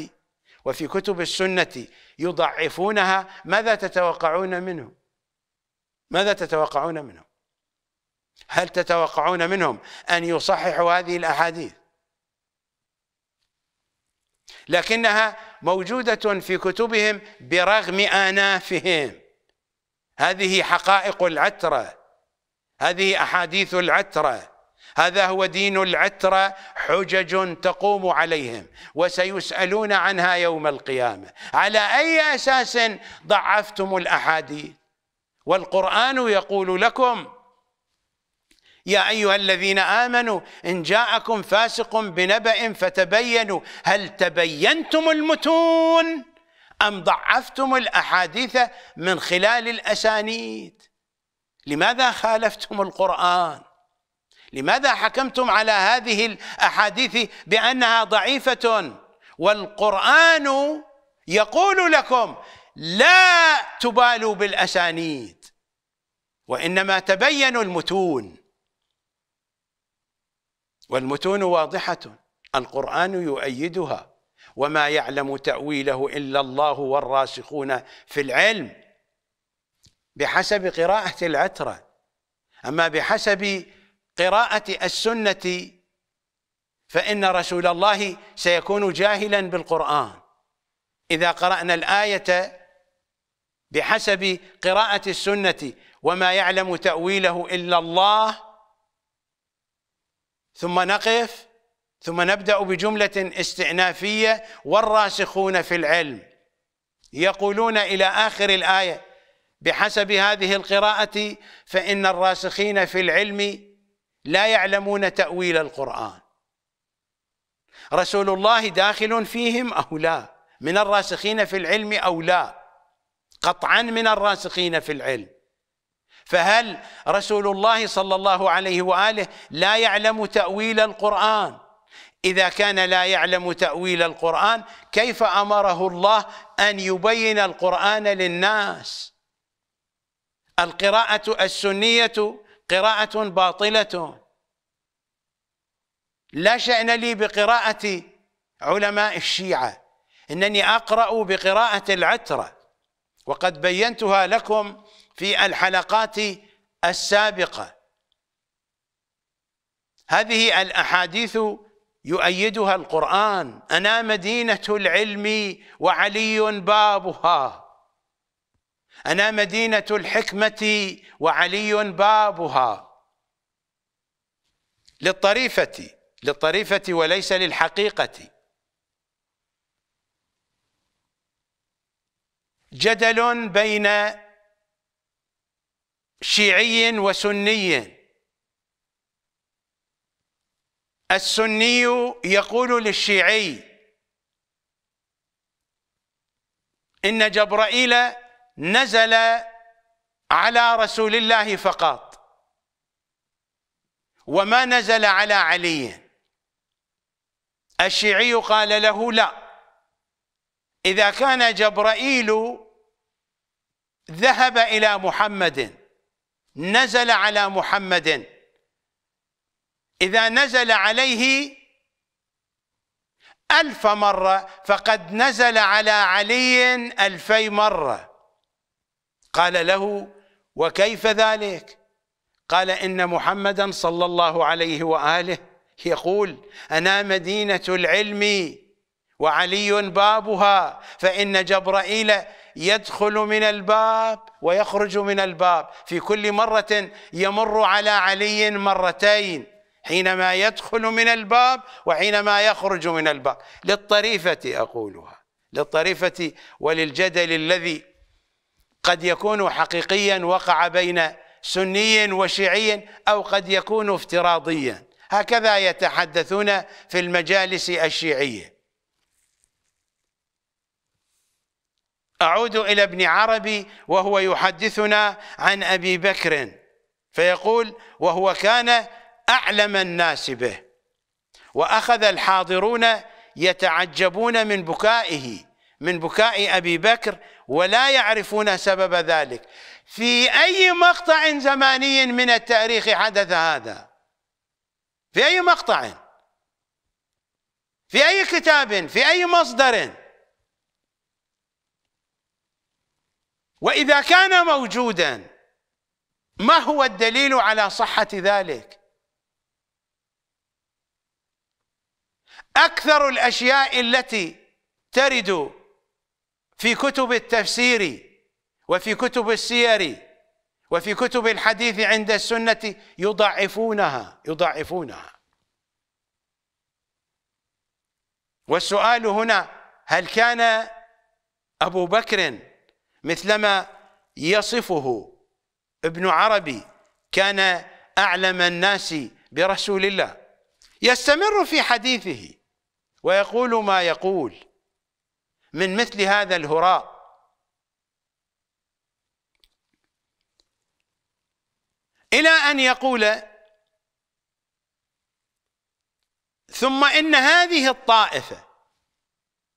وفي كتب السنة يضعفونها ماذا تتوقعون منه ماذا تتوقعون منهم هل تتوقعون منهم أن يصححوا هذه الأحاديث لكنها موجودة في كتبهم برغم آنافهم هذه حقائق العترة هذه أحاديث العترة هذا هو دين العترة حجج تقوم عليهم وسيسألون عنها يوم القيامة على أي أساس ضعفتم الأحاديث والقرآن يقول لكم يا أيها الذين آمنوا إن جاءكم فاسق بنبأ فتبينوا هل تبينتم المتون أم ضعفتم الأحاديث من خلال الأسانيد لماذا خالفتم القرآن لماذا حكمتم على هذه الأحاديث بأنها ضعيفة والقرآن يقول لكم لا تبالوا بالأسانيد وإنما تبينوا المتون والمتون واضحة القرآن يؤيدها وما يعلم تأويله إلا الله والراسخون في العلم بحسب قراءة العترة أما بحسب قراءة السنة فإن رسول الله سيكون جاهلا بالقرآن إذا قرأنا الآية بحسب قراءة السنة وما يعلم تأويله إلا الله ثم نقف ثم نبدأ بجملة استئنافية والراسخون في العلم يقولون إلى آخر الآية بحسب هذه القراءة فإن الراسخين في العلم لا يعلمون تأويل القرآن رسول الله داخل فيهم أو لا من الراسخين في العلم أو لا قطعا من الراسخين في العلم فهل رسول الله صلى الله عليه وآله لا يعلم تأويل القرآن إذا كان لا يعلم تأويل القرآن كيف أمره الله أن يبين القرآن للناس القراءة السنية قراءة باطلة لا شأن لي بقراءة علماء الشيعة إنني أقرأ بقراءة العترة وقد بينتها لكم في الحلقات السابقة هذه الأحاديث يؤيدها القرآن أنا مدينة العلم وعلي بابها أنا مدينة الحكمة وعلي بابها للطريفة للطريفة وليس للحقيقة جدل بين شيعي وسني السني يقول للشيعي إن جبرائيل نزل على رسول الله فقط وما نزل على علي الشيعي قال له لا إذا كان جبرائيل ذهب إلى محمد نزل على محمد إذا نزل عليه ألف مرة فقد نزل على علي ألفي مرة قال له وكيف ذلك قال إن محمدا صلى الله عليه وآله يقول أنا مدينة العلم وعلي بابها فإن جبرائيل يدخل من الباب ويخرج من الباب في كل مرة يمر على علي مرتين حينما يدخل من الباب وحينما يخرج من الباب للطريفة أقولها للطريفة وللجدل الذي قد يكون حقيقيا وقع بين سني وشيعي أو قد يكون افتراضيا هكذا يتحدثون في المجالس الشيعية أعود إلى ابن عربي وهو يحدثنا عن أبي بكر فيقول وهو كان أعلم الناس به وأخذ الحاضرون يتعجبون من بكائه من بكاء أبي بكر ولا يعرفون سبب ذلك في أي مقطع زماني من التاريخ حدث هذا في أي مقطع في أي كتاب في أي مصدر وإذا كان موجودا ما هو الدليل على صحة ذلك أكثر الأشياء التي ترد في كتب التفسير وفي كتب السير وفي كتب الحديث عند السنة يضعفونها يضعفونها والسؤال هنا هل كان أبو بكر مثلما يصفه ابن عربي كان أعلم الناس برسول الله يستمر في حديثه ويقول ما يقول من مثل هذا الهراء الى ان يقول ثم ان هذه الطائفه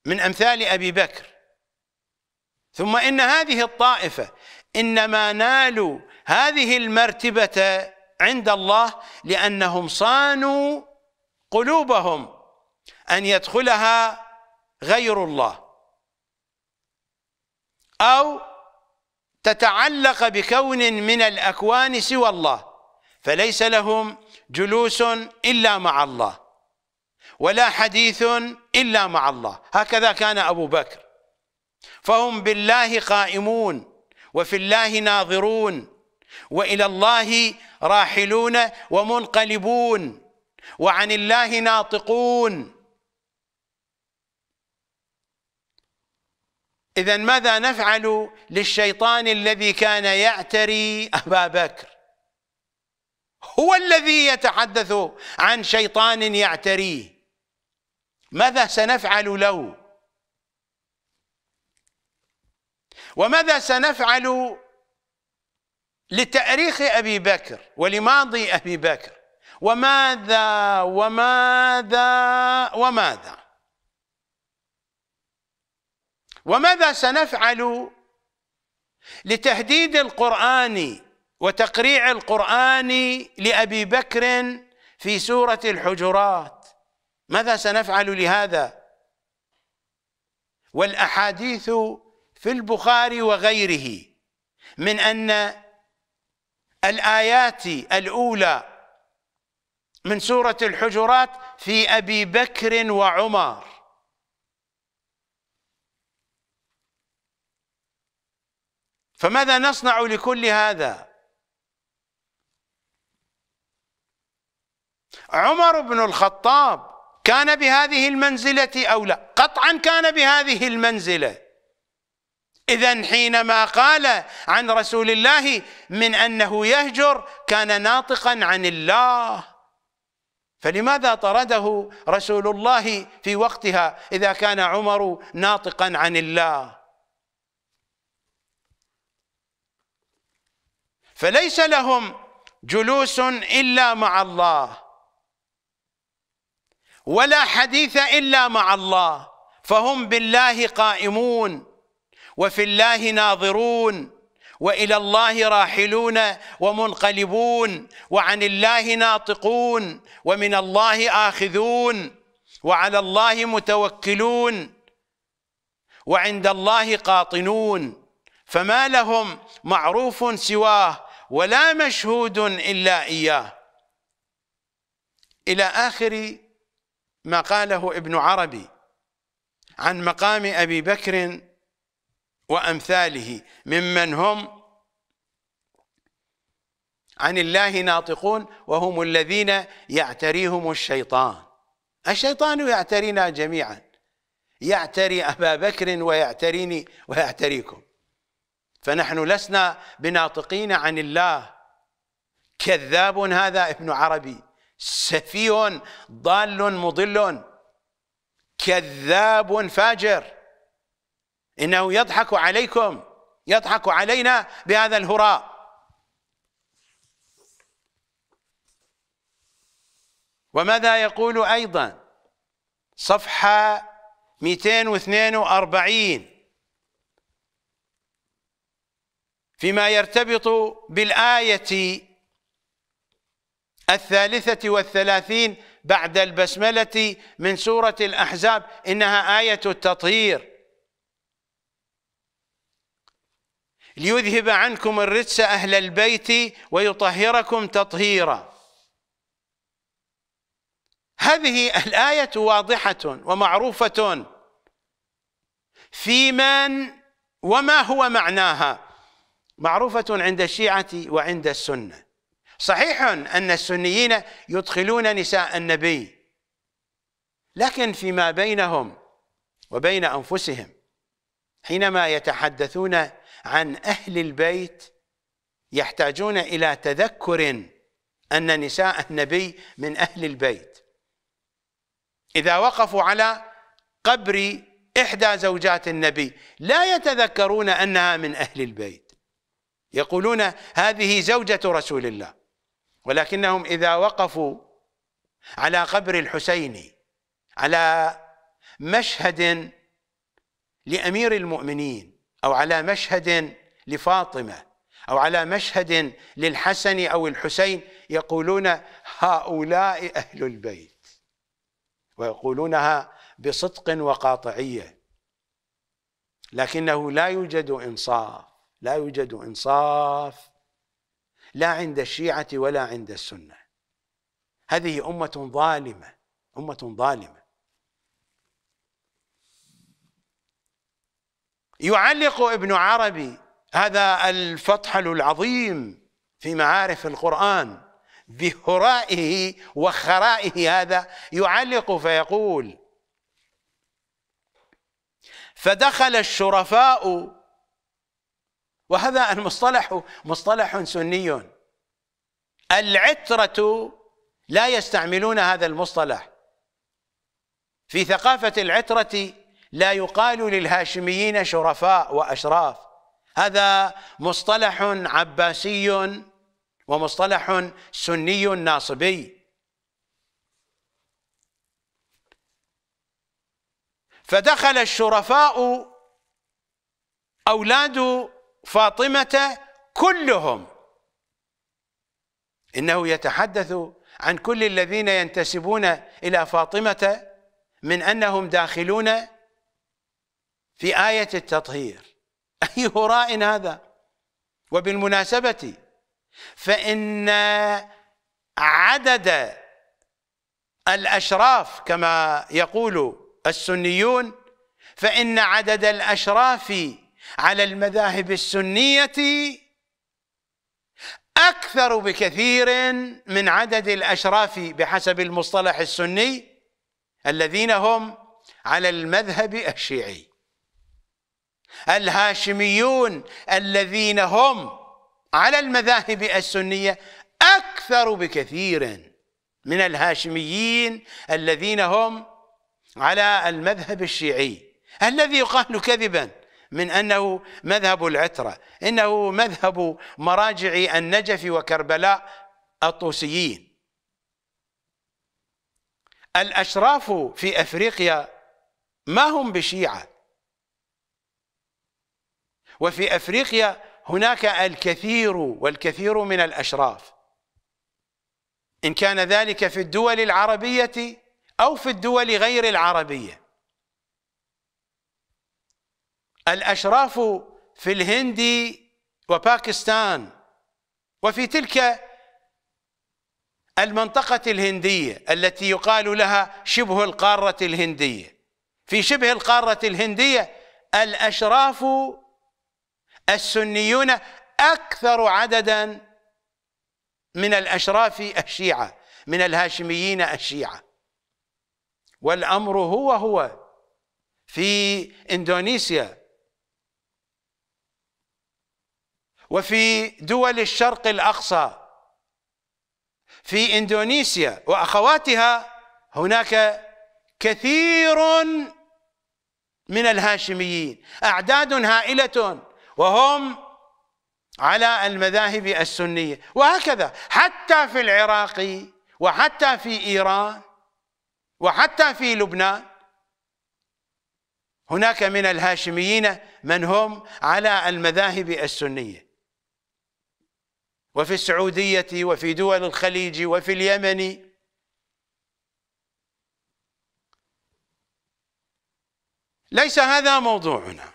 من امثال ابي بكر ثم ان هذه الطائفه انما نالوا هذه المرتبه عند الله لانهم صانوا قلوبهم ان يدخلها غير الله أو تتعلق بكون من الأكوان سوى الله فليس لهم جلوس إلا مع الله ولا حديث إلا مع الله هكذا كان أبو بكر فهم بالله قائمون وفي الله ناظرون وإلى الله راحلون ومنقلبون وعن الله ناطقون إذا ماذا نفعل للشيطان الذي كان يعتري أبا بكر هو الذي يتحدث عن شيطان يعتريه ماذا سنفعل له وماذا سنفعل لتاريخ ابي بكر ولماضي ابي بكر وماذا وماذا وماذا وماذا سنفعل لتهديد القرآن وتقريع القرآن لأبي بكر في سورة الحجرات ماذا سنفعل لهذا والأحاديث في البخاري وغيره من أن الآيات الأولى من سورة الحجرات في أبي بكر وعمر فماذا نصنع لكل هذا عمر بن الخطاب كان بهذه المنزلة أو لا قطعا كان بهذه المنزلة إذا حينما قال عن رسول الله من أنه يهجر كان ناطقا عن الله فلماذا طرده رسول الله في وقتها إذا كان عمر ناطقا عن الله فليس لهم جلوس إلا مع الله ولا حديث إلا مع الله فهم بالله قائمون وفي الله ناظرون والى الله راحلون ومنقلبون وعن الله ناطقون ومن الله اخذون وعلى الله متوكلون وعند الله قاطنون فما لهم معروف سواه ولا مشهود إلا إياه إلى آخر ما قاله ابن عربي عن مقام أبي بكر وأمثاله ممن هم عن الله ناطقون وهم الذين يعتريهم الشيطان الشيطان يعترينا جميعا يعتري أبا بكر ويعتريني ويعتريكم فنحن لسنا بناطقين عن الله كذاب هذا ابن عربي سفيه ضال مضل كذاب فاجر انه يضحك عليكم يضحك علينا بهذا الهراء وماذا يقول ايضا صفحه 242 فيما يرتبط بالآية الثالثة والثلاثين بعد البسملة من سورة الأحزاب إنها آية التطهير ليذهب عنكم الرجس أهل البيت ويطهركم تطهيرا هذه الآية واضحة ومعروفة في من وما هو معناها معروفة عند الشيعة وعند السنة صحيح أن السنيين يدخلون نساء النبي لكن فيما بينهم وبين أنفسهم حينما يتحدثون عن أهل البيت يحتاجون إلى تذكر أن نساء النبي من أهل البيت إذا وقفوا على قبر إحدى زوجات النبي لا يتذكرون أنها من أهل البيت يقولون هذه زوجة رسول الله ولكنهم إذا وقفوا على قبر الحسين على مشهد لأمير المؤمنين أو على مشهد لفاطمة أو على مشهد للحسن أو الحسين يقولون هؤلاء أهل البيت ويقولونها بصدق وقاطعية لكنه لا يوجد إنصاف لا يوجد إنصاف لا عند الشيعة ولا عند السنة هذه أمة ظالمة أمة ظالمة يعلق ابن عربي هذا الفطحل العظيم في معارف القرآن بهرائه وخرائه هذا يعلق فيقول فدخل الشرفاء وهذا المصطلح مصطلح سني العترة لا يستعملون هذا المصطلح في ثقافة العترة لا يقال للهاشميين شرفاء وأشراف هذا مصطلح عباسي ومصطلح سني ناصبي فدخل الشرفاء أولاد فاطمة كلهم إنه يتحدث عن كل الذين ينتسبون إلى فاطمة من أنهم داخلون في آية التطهير أي هراء هذا وبالمناسبة فإن عدد الأشراف كما يقول السنيون فإن عدد الأشراف على المذاهب السنيه اكثر بكثير من عدد الاشراف بحسب المصطلح السني الذين هم على المذهب الشيعي الهاشميون الذين هم على المذاهب السنيه اكثر بكثير من الهاشميين الذين هم على المذهب الشيعي الذي يقال كذبا من انه مذهب العتره انه مذهب مراجع النجف وكربلاء الطوسيين الاشراف في افريقيا ما هم بشيعه وفي افريقيا هناك الكثير والكثير من الاشراف ان كان ذلك في الدول العربيه او في الدول غير العربيه الأشراف في الهند وباكستان وفي تلك المنطقة الهندية التي يقال لها شبه القارة الهندية في شبه القارة الهندية الأشراف السنيون أكثر عددا من الأشراف الشيعة من الهاشميين الشيعة والأمر هو هو في إندونيسيا وفي دول الشرق الاقصى في اندونيسيا واخواتها هناك كثير من الهاشميين اعداد هائله وهم على المذاهب السنيه وهكذا حتى في العراق وحتى في ايران وحتى في لبنان هناك من الهاشميين من هم على المذاهب السنيه وفي السعودية وفي دول الخليج وفي اليمن ليس هذا موضوعنا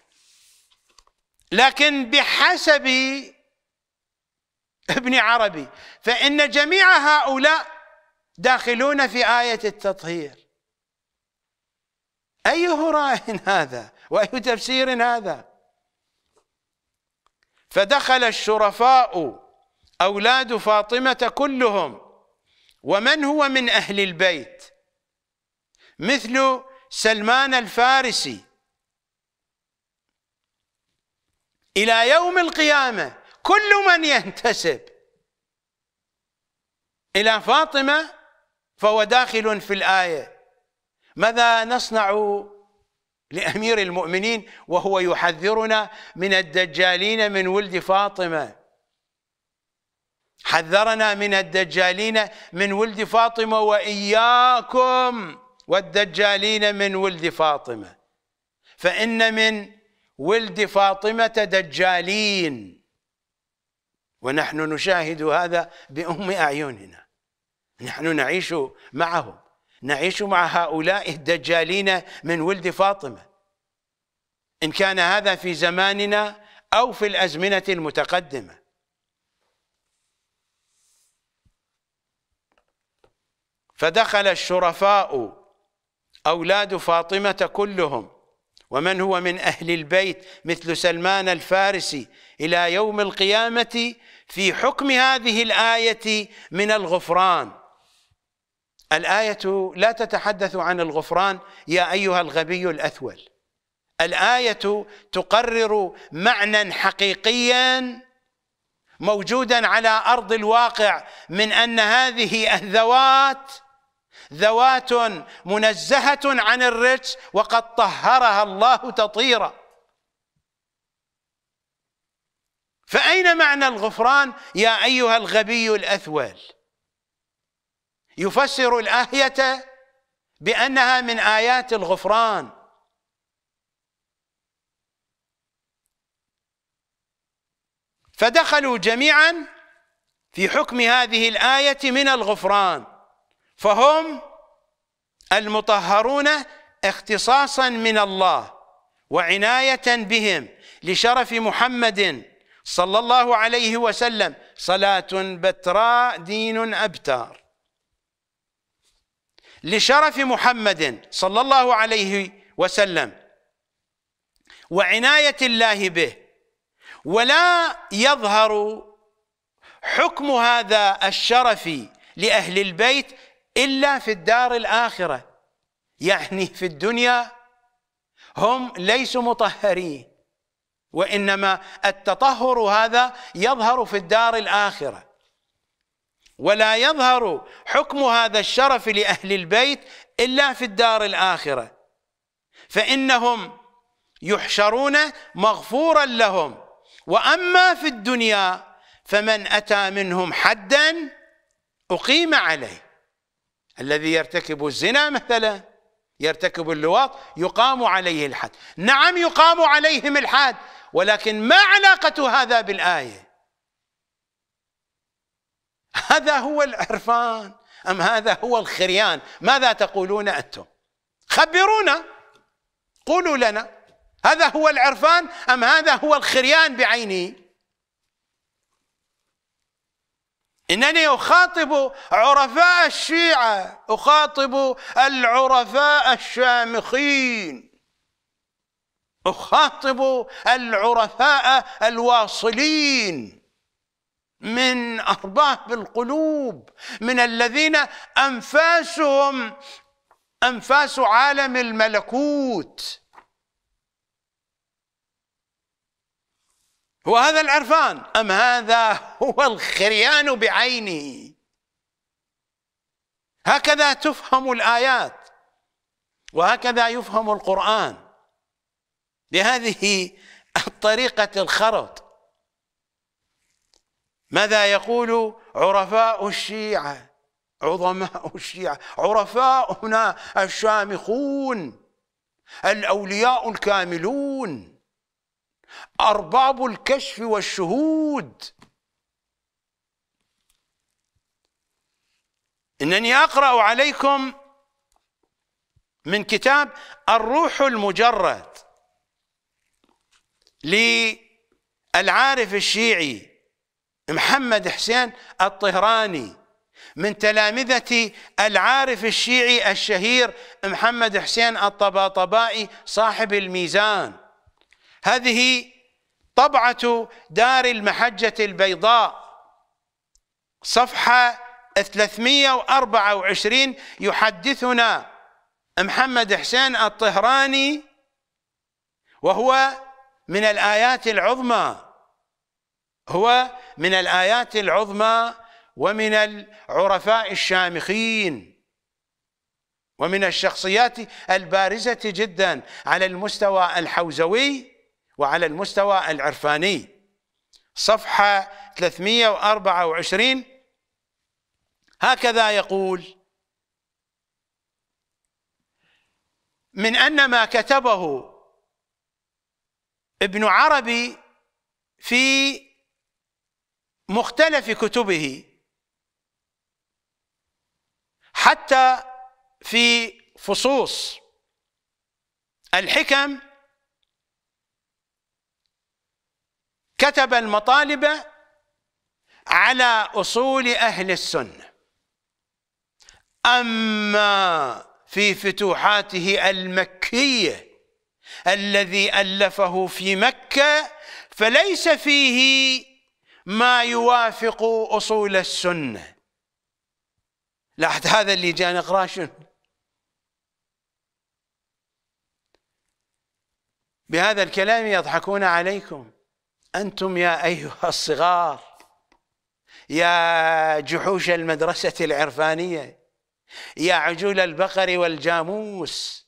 لكن بحسب ابن عربي فإن جميع هؤلاء داخلون في آية التطهير أي هراء هذا وأي تفسير هذا فدخل الشرفاء أولاد فاطمة كلهم ومن هو من أهل البيت مثل سلمان الفارسي إلى يوم القيامة كل من ينتسب إلى فاطمة فهو داخل في الآية ماذا نصنع لأمير المؤمنين وهو يحذرنا من الدجالين من ولد فاطمة حذرنا من الدجالين من ولد فاطمة وإياكم والدجالين من ولد فاطمة فإن من ولد فاطمة دجالين ونحن نشاهد هذا بأم أعيننا نحن نعيش معهم نعيش مع هؤلاء الدجالين من ولد فاطمة إن كان هذا في زماننا أو في الأزمنة المتقدمة فدخل الشرفاء أولاد فاطمة كلهم ومن هو من أهل البيت مثل سلمان الفارسي إلى يوم القيامة في حكم هذه الآية من الغفران الآية لا تتحدث عن الغفران يا أيها الغبي الأثول الآية تقرر معنى حقيقيا موجودا على أرض الواقع من أن هذه الذوات ذوات منزهه عن الرجس وقد طهرها الله تطهيرا فاين معنى الغفران يا ايها الغبي الاثول يفسر الايه بانها من ايات الغفران فدخلوا جميعا في حكم هذه الايه من الغفران فهم المطهرون اختصاصا من الله وعناية بهم لشرف محمد صلى الله عليه وسلم صلاة بتراء دين أبتار لشرف محمد صلى الله عليه وسلم وعناية الله به ولا يظهر حكم هذا الشرف لأهل البيت إلا في الدار الآخرة يعني في الدنيا هم ليسوا مطهرين وإنما التطهر هذا يظهر في الدار الآخرة ولا يظهر حكم هذا الشرف لأهل البيت إلا في الدار الآخرة فإنهم يحشرون مغفورا لهم وأما في الدنيا فمن أتى منهم حدا أقيم عليه الذي يرتكب الزنا مثلا يرتكب اللواط يقام عليه الحد نعم يقام عليهم الحد ولكن ما علاقة هذا بالآية هذا هو العرفان أم هذا هو الخريان ماذا تقولون أنتم خبرونا قولوا لنا هذا هو العرفان أم هذا هو الخريان بعينه إنني أخاطب عرفاء الشيعة أخاطب العرفاء الشامخين أخاطب العرفاء الواصلين من أرباب القلوب من الذين أنفاسهم أنفاس عالم الملكوت هو هذا العرفان أم هذا هو الخريان بعينه هكذا تفهم الآيات وهكذا يفهم القرآن بهذه الطريقة الخرط ماذا يقول عرفاء الشيعة عظماء الشيعة عرفاؤنا الشامخون الأولياء الكاملون أرباب الكشف والشهود إنني أقرأ عليكم من كتاب الروح المجرد للعارف الشيعي محمد حسين الطهراني من تلامذة العارف الشيعي الشهير محمد حسين الطباطبائي صاحب الميزان هذه طبعة دار المحجة البيضاء صفحة 324 يحدثنا محمد حسين الطهراني وهو من الآيات العظمى هو من الآيات العظمى ومن العرفاء الشامخين ومن الشخصيات البارزة جدا على المستوى الحوزوي وعلى المستوى العرفاني صفحة 324 هكذا يقول من أن ما كتبه ابن عربي في مختلف كتبه حتى في فصوص الحكم كتب المطالب على أصول أهل السنة أما في فتوحاته المكية الذي ألفه في مكة فليس فيه ما يوافق أصول السنة لاحظ هذا اللي جان قراش بهذا الكلام يضحكون عليكم أنتم يا أيها الصغار يا جحوش المدرسة العرفانية يا عجول البقر والجاموس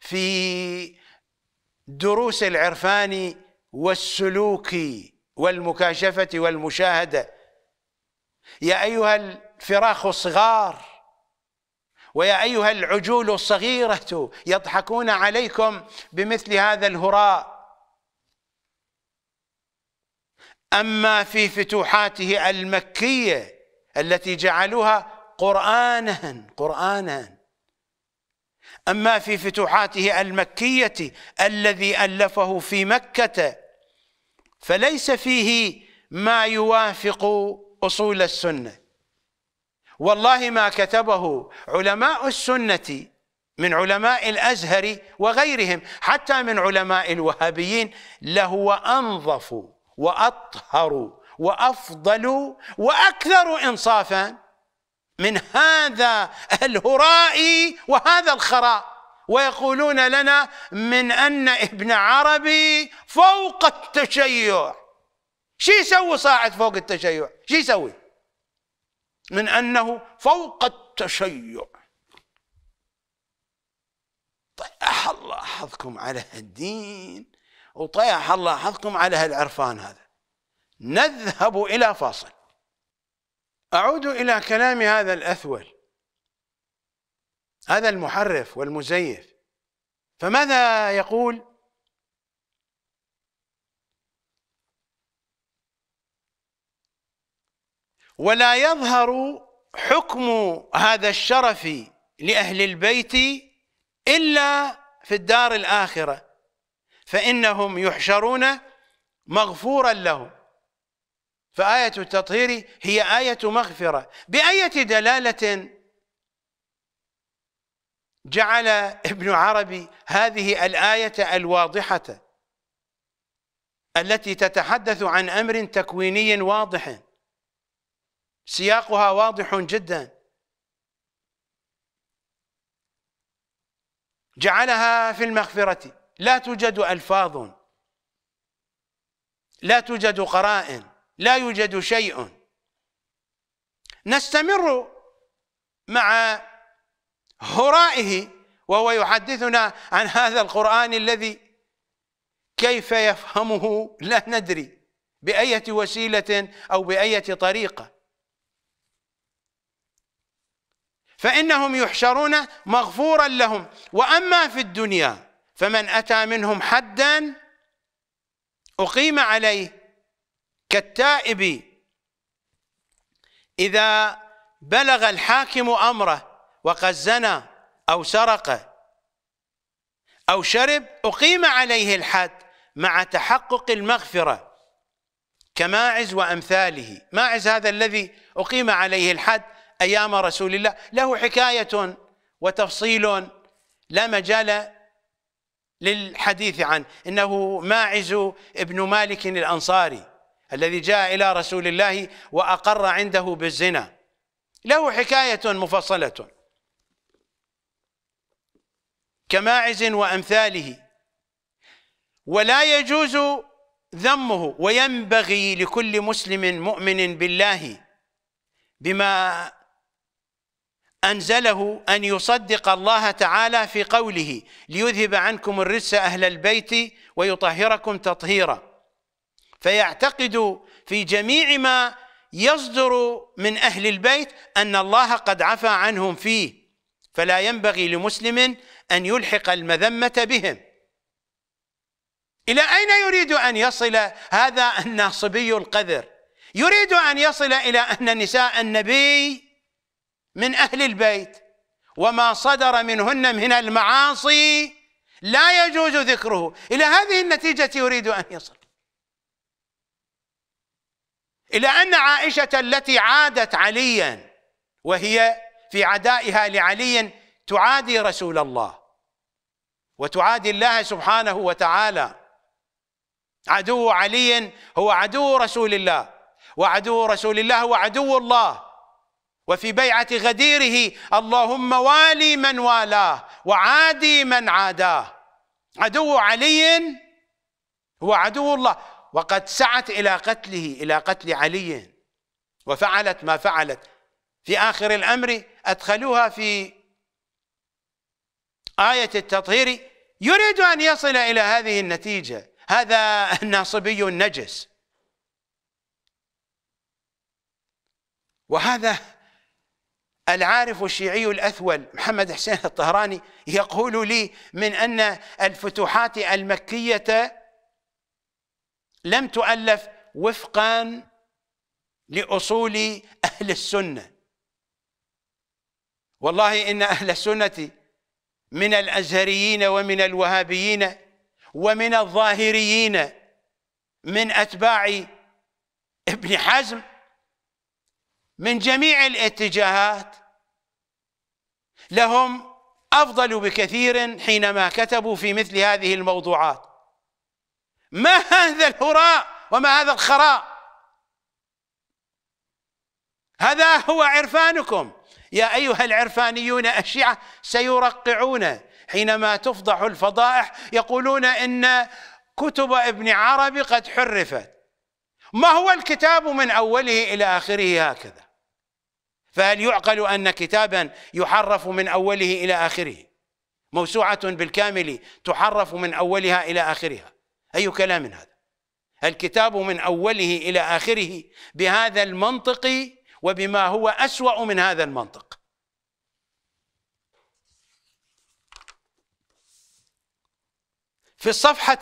في دروس العرفان والسلوك والمكاشفة والمشاهدة يا أيها الفراخ الصغار ويا أيها العجول الصغيرة يضحكون عليكم بمثل هذا الهراء أما في فتوحاته المكية التي جعلوها قرآنا قرآنا أما في فتوحاته المكية الذي ألفه في مكة فليس فيه ما يوافق أصول السنة والله ما كتبه علماء السنة من علماء الأزهر وغيرهم حتى من علماء الوهابيين لهو أنظف واطهر وافضل واكثر انصافا من هذا الهراء وهذا الخراء ويقولون لنا من ان ابن عربي فوق التشيع شو يسوي صاعد فوق التشيع شو يسوي من انه فوق التشيع طيب الله حظكم على الدين وطيح الله حظكم على هالعرفان هذا نذهب إلى فاصل أعود إلى كلام هذا الأثول هذا المحرف والمزيف فماذا يقول ولا يظهر حكم هذا الشرف لأهل البيت إلا في الدار الآخرة فإنهم يحشرون مغفورا لهم فآية التطهير هي آية مغفرة بأية دلالة جعل ابن عربي هذه الآية الواضحة التي تتحدث عن أمر تكويني واضح سياقها واضح جدا جعلها في المغفرة لا توجد ألفاظ لا توجد قرائن لا يوجد شيء نستمر مع هرائه وهو يحدثنا عن هذا القرآن الذي كيف يفهمه لا ندري بأية وسيلة أو بأية طريقة فإنهم يحشرون مغفورا لهم وأما في الدنيا فمن أتى منهم حدا أقيم عليه كالتائب إذا بلغ الحاكم أمره وقد زنى أو سرق أو شرب أقيم عليه الحد مع تحقق المغفرة كماعز وأمثاله ماعز هذا الذي أقيم عليه الحد أيام رسول الله له حكاية وتفصيل لا مجال للحديث عنه انه ماعز ابن مالك الانصاري الذي جاء الى رسول الله واقر عنده بالزنا له حكايه مفصله كماعز وامثاله ولا يجوز ذمه وينبغي لكل مسلم مؤمن بالله بما أنزله أن يصدق الله تعالى في قوله ليذهب عنكم الرس أهل البيت ويطهركم تطهيرا فيعتقد في جميع ما يصدر من أهل البيت أن الله قد عفى عنهم فيه فلا ينبغي لمسلم أن يلحق المذمة بهم إلى أين يريد أن يصل هذا الناصبي القذر يريد أن يصل إلى أن نساء النبي من أهل البيت وما صدر منهن من المعاصي لا يجوز ذكره إلى هذه النتيجة يريد أن يصل إلى أن عائشة التي عادت عليا وهي في عدائها لعلي تعادي رسول الله وتعادي الله سبحانه وتعالى عدو علي هو عدو رسول الله وعدو رسول الله هو عدو الله وفي بيعة غديره اللهم والي من والاه وعادي من عاداه عدو علي هو عدو الله وقد سعت إلى قتله إلى قتل علي وفعلت ما فعلت في آخر الأمر أدخلوها في آية التطهير يريد أن يصل إلى هذه النتيجة هذا الناصبي النجس وهذا العارف الشيعي الأثول محمد حسين الطهراني يقول لي من أن الفتوحات المكية لم تؤلف وفقا لأصول أهل السنة والله إن أهل السنة من الأزهريين ومن الوهابيين ومن الظاهريين من أتباع ابن حزم من جميع الاتجاهات لهم أفضل بكثير حينما كتبوا في مثل هذه الموضوعات ما هذا الهراء وما هذا الخراء هذا هو عرفانكم يا أيها العرفانيون الشيعة سيرقعون حينما تفضح الفضائح يقولون إن كتب ابن عربي قد حرفت ما هو الكتاب من أوله إلى آخره هكذا فهل يعقل أن كتابا يحرف من أوله إلى آخره موسوعة بالكامل تحرف من أولها إلى آخرها أي كلام هذا الكتاب من أوله إلى آخره بهذا المنطق وبما هو أسوأ من هذا المنطق في الصفحة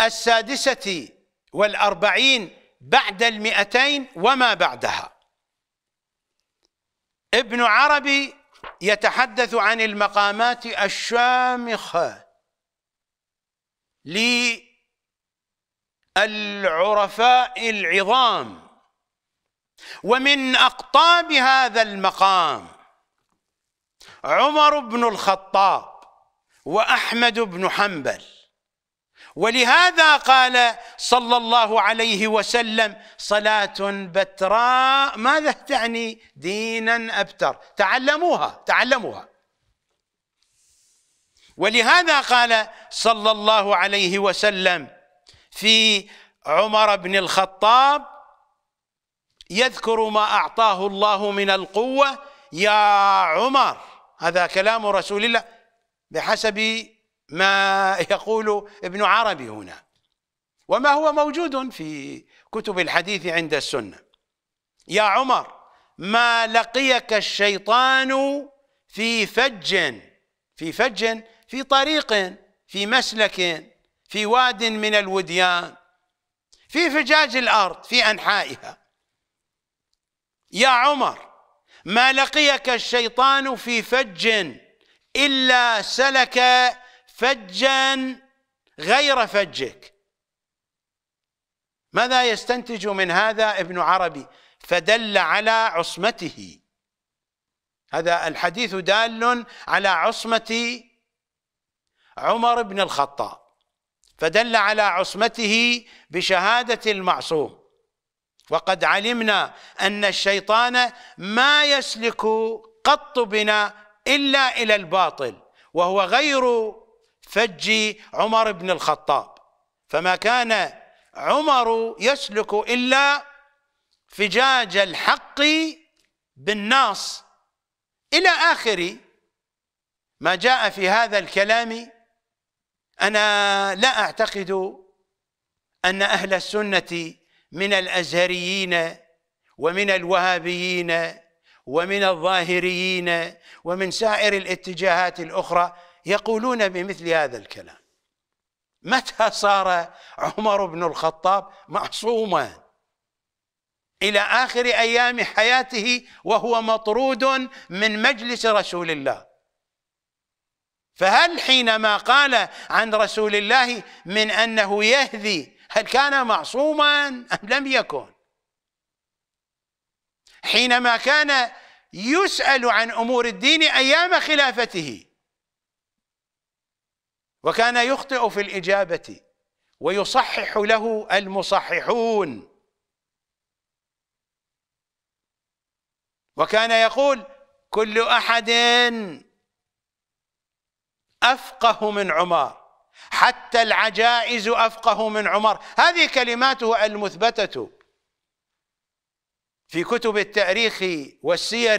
السادسة والأربعين بعد المئتين وما بعدها ابن عربي يتحدث عن المقامات الشامخة للعرفاء العظام ومن أقطاب هذا المقام عمر بن الخطاب وأحمد بن حنبل ولهذا قال صلى الله عليه وسلم صلاة بتراء ماذا تعني دينا أبتر تعلموها تعلموها ولهذا قال صلى الله عليه وسلم في عمر بن الخطاب يذكر ما أعطاه الله من القوة يا عمر هذا كلام رسول الله بحسب ما يقول ابن عربي هنا وما هو موجود في كتب الحديث عند السنة يا عمر ما لقيك الشيطان في فج في فج في طريق في مسلك في واد من الوديان في فجاج الأرض في أنحائها يا عمر ما لقيك الشيطان في فج إلا سلك فجا غير فجك ماذا يستنتج من هذا ابن عربي فدل على عصمته هذا الحديث دال على عصمة عمر بن الخطاب فدل على عصمته بشهادة المعصوم وقد علمنا أن الشيطان ما يسلك قط بنا إلا إلى الباطل وهو غير فج عمر بن الخطاب فما كان عمر يسلك إلا فجاج الحق بالناص إلى آخر ما جاء في هذا الكلام أنا لا أعتقد أن أهل السنة من الأزهريين ومن الوهابيين ومن الظاهريين ومن سائر الاتجاهات الأخرى يقولون بمثل هذا الكلام متى صار عمر بن الخطاب معصوما الى اخر ايام حياته وهو مطرود من مجلس رسول الله فهل حينما قال عن رسول الله من انه يهذي هل كان معصوما ام لم يكن حينما كان يسال عن امور الدين ايام خلافته وكان يخطئ في الإجابة ويصحح له المصححون وكان يقول كل أحد أفقه من عمر حتى العجائز أفقه من عمر هذه كلماته المثبتة في كتب التاريخ والسير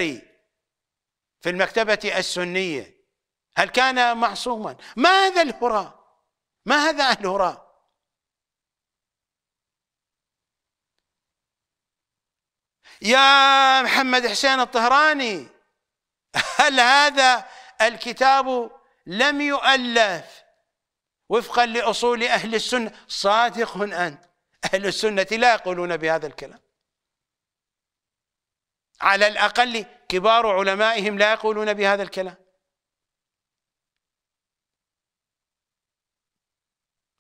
في المكتبة السنية هل كان معصوما ما هذا الهراء ما هذا الهراء يا محمد حسين الطهراني هل هذا الكتاب لم يؤلف وفقا لاصول اهل السنه صادق انت اهل السنه لا يقولون بهذا الكلام على الاقل كبار علمائهم لا يقولون بهذا الكلام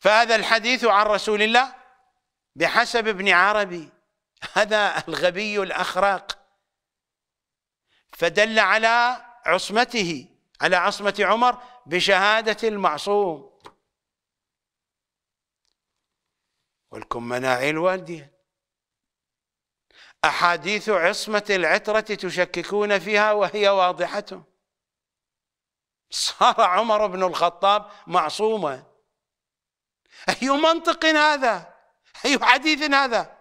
فهذا الحديث عن رسول الله بحسب ابن عربي هذا الغبي الأخراق فدل على عصمته على عصمة عمر بشهادة المعصوم ولكم مناعي الوالدية أحاديث عصمة العترة تشككون فيها وهي واضحة صار عمر بن الخطاب معصوما أي منطق هذا أي حديث هذا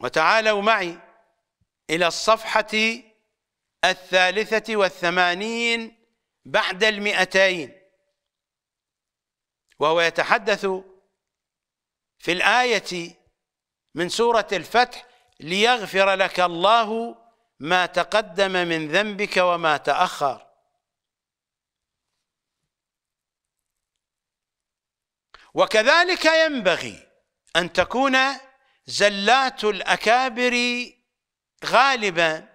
وتعالوا معي إلى الصفحة الثالثة والثمانين بعد المئتين وهو يتحدث في الآية من سورة الفتح ليغفر لك الله ما تقدم من ذنبك وما تأخر وكذلك ينبغي أن تكون زلات الأكابر غالبا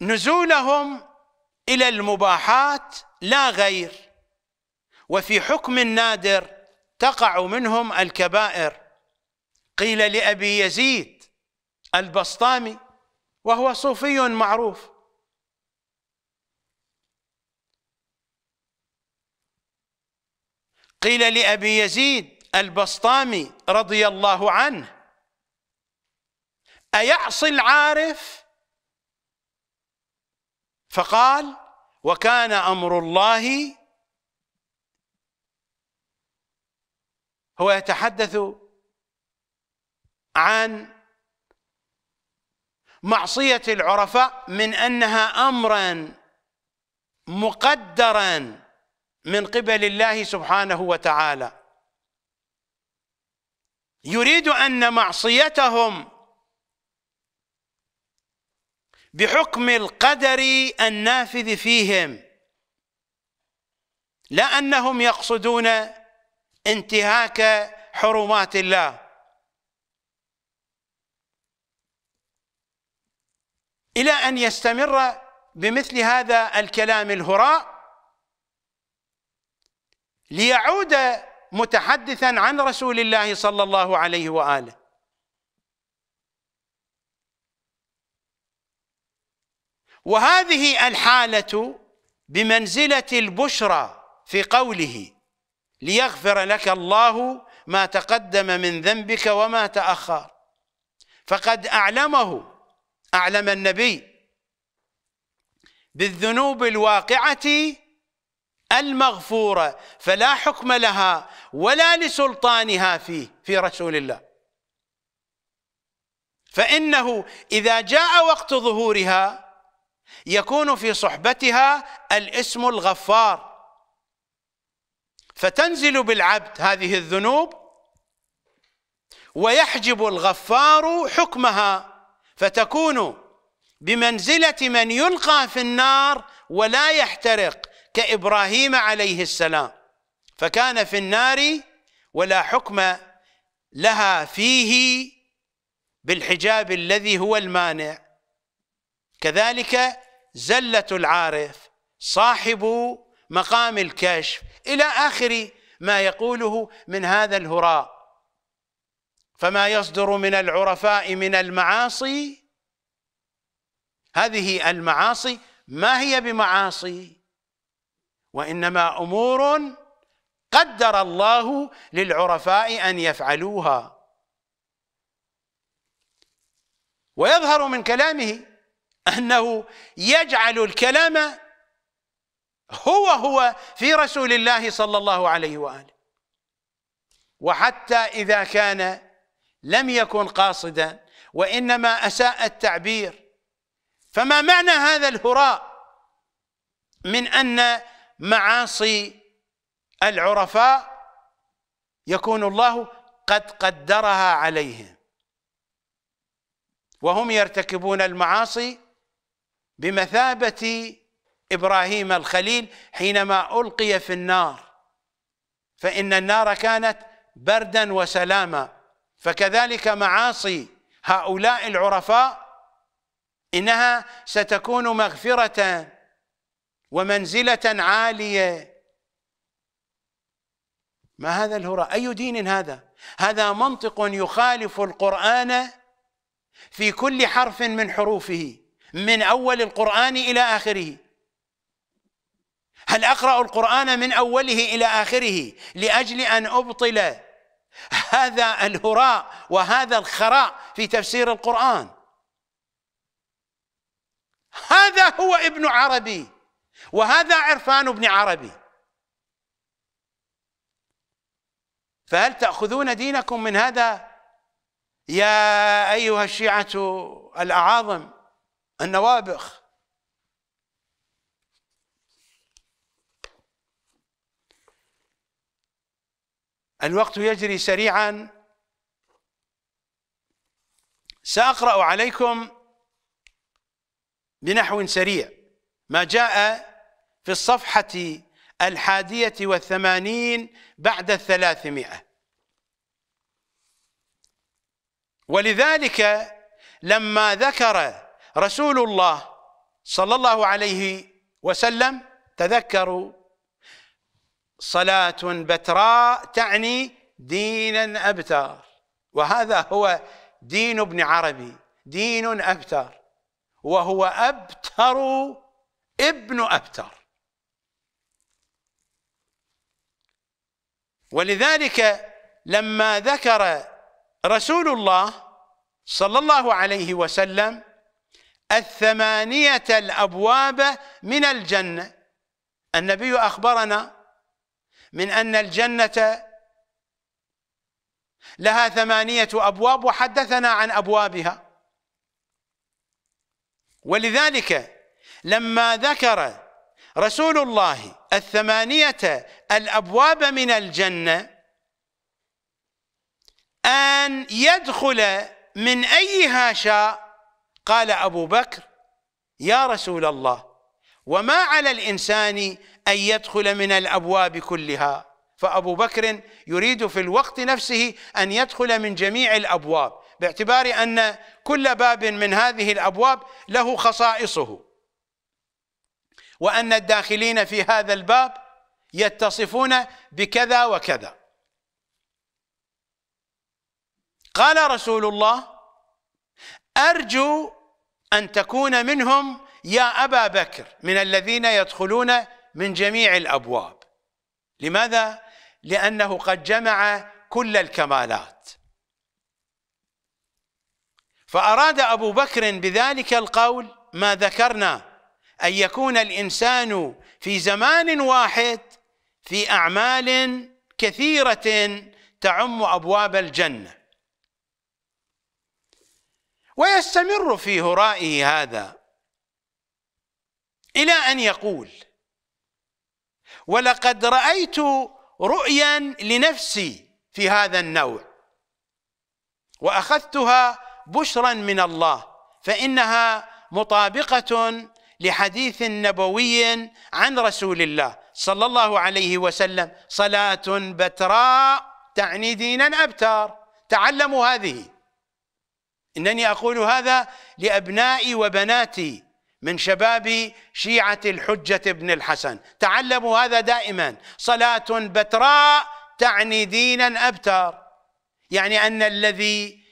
نزولهم إلى المباحات لا غير وفي حكم نادر تقع منهم الكبائر قيل لأبي يزيد البسطامي وهو صوفي معروف قيل لأبي يزيد البسطامي رضي الله عنه أيعصي العارف فقال وكان أمر الله هو يتحدث عن معصية العرفاء من أنها أمرا مقدرا من قبل الله سبحانه وتعالى يريد أن معصيتهم بحكم القدر النافذ فيهم لا أنهم يقصدون انتهاك حرمات الله إلى أن يستمر بمثل هذا الكلام الهراء ليعود متحدثا عن رسول الله صلى الله عليه وآله وهذه الحالة بمنزلة البشرى في قوله ليغفر لك الله ما تقدم من ذنبك وما تأخر فقد أعلمه أعلم النبي بالذنوب الواقعة المغفورة فلا حكم لها ولا لسلطانها فيه في رسول الله فإنه إذا جاء وقت ظهورها يكون في صحبتها الاسم الغفار فتنزل بالعبد هذه الذنوب ويحجب الغفار حكمها فتكون بمنزلة من يلقى في النار ولا يحترق كإبراهيم عليه السلام فكان في النار ولا حكم لها فيه بالحجاب الذي هو المانع كذلك زلة العارف صاحب مقام الكشف إلى آخر ما يقوله من هذا الهراء فما يصدر من العرفاء من المعاصي هذه المعاصي ما هي بمعاصي وانما امور قدر الله للعرفاء ان يفعلوها ويظهر من كلامه انه يجعل الكلام هو هو في رسول الله صلى الله عليه واله وحتى اذا كان لم يكن قاصدا وإنما أساء التعبير فما معنى هذا الهراء من أن معاصي العرفاء يكون الله قد قدرها عليهم وهم يرتكبون المعاصي بمثابة إبراهيم الخليل حينما ألقي في النار فإن النار كانت بردا وسلاما فكذلك معاصي هؤلاء العرفاء انها ستكون مغفره ومنزله عاليه ما هذا الهراء اي دين هذا هذا منطق يخالف القران في كل حرف من حروفه من اول القران الى اخره هل اقرا القران من اوله الى اخره لاجل ان ابطل هذا الهراء وهذا الخراء في تفسير القرآن هذا هو ابن عربي وهذا عرفان ابن عربي فهل تأخذون دينكم من هذا يا أيها الشيعة الأعاظم النوابخ الوقت يجري سريعا سأقرأ عليكم بنحو سريع ما جاء في الصفحة الحادية والثمانين بعد الثلاثمائة ولذلك لما ذكر رسول الله صلى الله عليه وسلم تذكروا صلاة بتراء تعني دينا أبتر وهذا هو دين ابن عربي دين أبتر وهو أبتر ابن أبتر ولذلك لما ذكر رسول الله صلى الله عليه وسلم الثمانية الأبواب من الجنة النبي أخبرنا من أن الجنة لها ثمانية أبواب وحدثنا عن أبوابها ولذلك لما ذكر رسول الله الثمانية الأبواب من الجنة أن يدخل من أيها شاء قال أبو بكر يا رسول الله وما على الإنسان أن يدخل من الأبواب كلها فأبو بكر يريد في الوقت نفسه أن يدخل من جميع الأبواب باعتبار أن كل باب من هذه الأبواب له خصائصه وأن الداخلين في هذا الباب يتصفون بكذا وكذا قال رسول الله أرجو أن تكون منهم يا أبا بكر من الذين يدخلون من جميع الابواب لماذا لانه قد جمع كل الكمالات فاراد ابو بكر بذلك القول ما ذكرنا ان يكون الانسان في زمان واحد في اعمال كثيره تعم ابواب الجنه ويستمر في هرائه هذا الى ان يقول ولقد رأيت رؤيا لنفسي في هذا النوع وأخذتها بشرا من الله فإنها مطابقة لحديث نبوي عن رسول الله صلى الله عليه وسلم صلاة بتراء تعني دينا أبتار تعلموا هذه إنني أقول هذا لأبنائي وبناتي من شباب شيعة الحجة بن الحسن تعلموا هذا دائما صلاة بتراء تعني دينا أبتر يعني أن الذي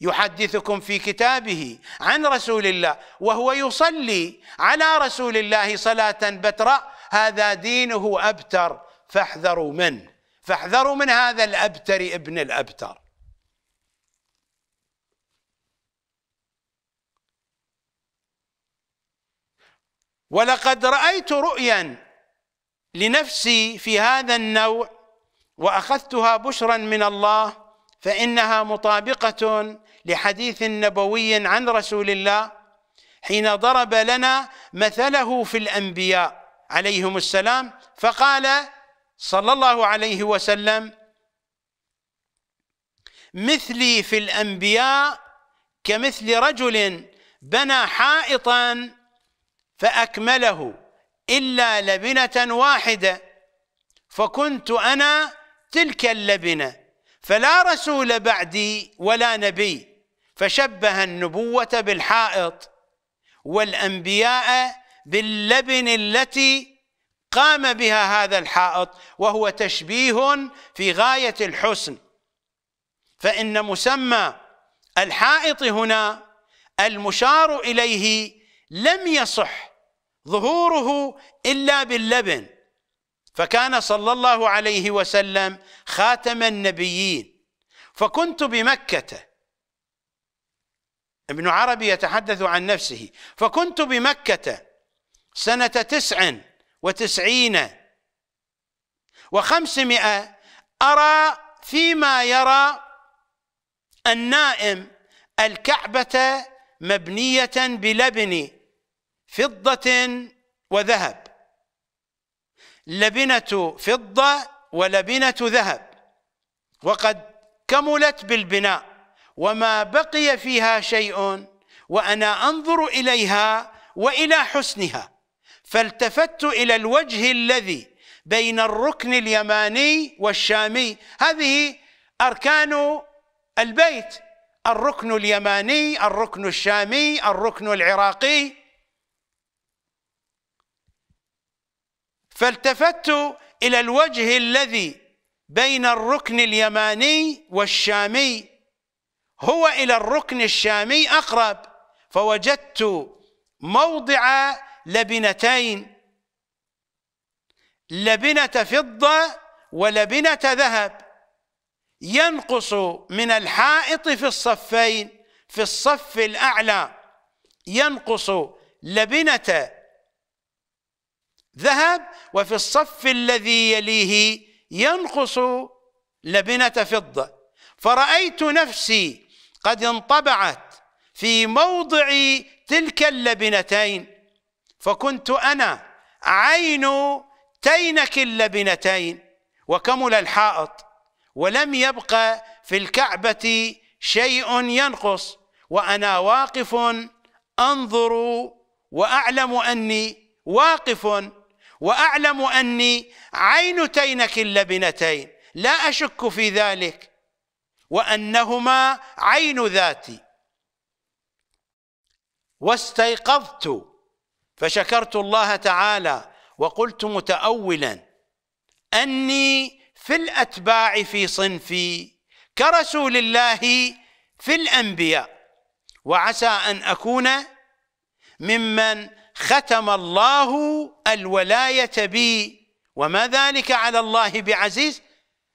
يحدثكم في كتابه عن رسول الله وهو يصلي على رسول الله صلاة بتراء هذا دينه أبتر فاحذروا منه فاحذروا من هذا الأبتر ابن الأبتر ولقد رأيت رؤيا لنفسي في هذا النوع وأخذتها بشرا من الله فإنها مطابقة لحديث نبوي عن رسول الله حين ضرب لنا مثله في الأنبياء عليهم السلام فقال صلى الله عليه وسلم مثلي في الأنبياء كمثل رجل بنى حائطا فأكمله إلا لبنة واحدة فكنت أنا تلك اللبنة فلا رسول بعدي ولا نبي فشبه النبوة بالحائط والأنبياء باللبن التي قام بها هذا الحائط وهو تشبيه في غاية الحسن فإن مسمى الحائط هنا المشار إليه لم يصح ظهوره إلا باللبن فكان صلى الله عليه وسلم خاتم النبيين فكنت بمكة ابن عربي يتحدث عن نفسه فكنت بمكة سنة تسع وتسعين وخمسمائة أرى فيما يرى النائم الكعبة مبنية بلبن فضة وذهب لبنة فضة ولبنة ذهب وقد كملت بالبناء وما بقي فيها شيء وأنا أنظر إليها وإلى حسنها فالتفت إلى الوجه الذي بين الركن اليماني والشامي هذه أركان البيت الركن اليماني الركن الشامي الركن العراقي فالتفت إلى الوجه الذي بين الركن اليماني والشامي هو إلى الركن الشامي أقرب فوجدت موضع لبنتين لبنة فضة ولبنة ذهب ينقص من الحائط في الصفين في الصف الأعلى ينقص لبنة ذهب وفي الصف الذي يليه ينقص لبنة فضة فرأيت نفسي قد انطبعت في موضع تلك اللبنتين فكنت أنا عين تينك اللبنتين وكمل الحائط ولم يبق في الكعبة شيء ينقص وأنا واقف أنظر وأعلم أني واقف وأعلم أني عين تينك اللبنتين لا أشك في ذلك وأنهما عين ذاتي واستيقظت فشكرت الله تعالى وقلت متأولا أني في الأتباع في صنفي كرسول الله في الأنبياء وعسى أن أكون ممن ختم الله الولاية بي وما ذلك على الله بعزيز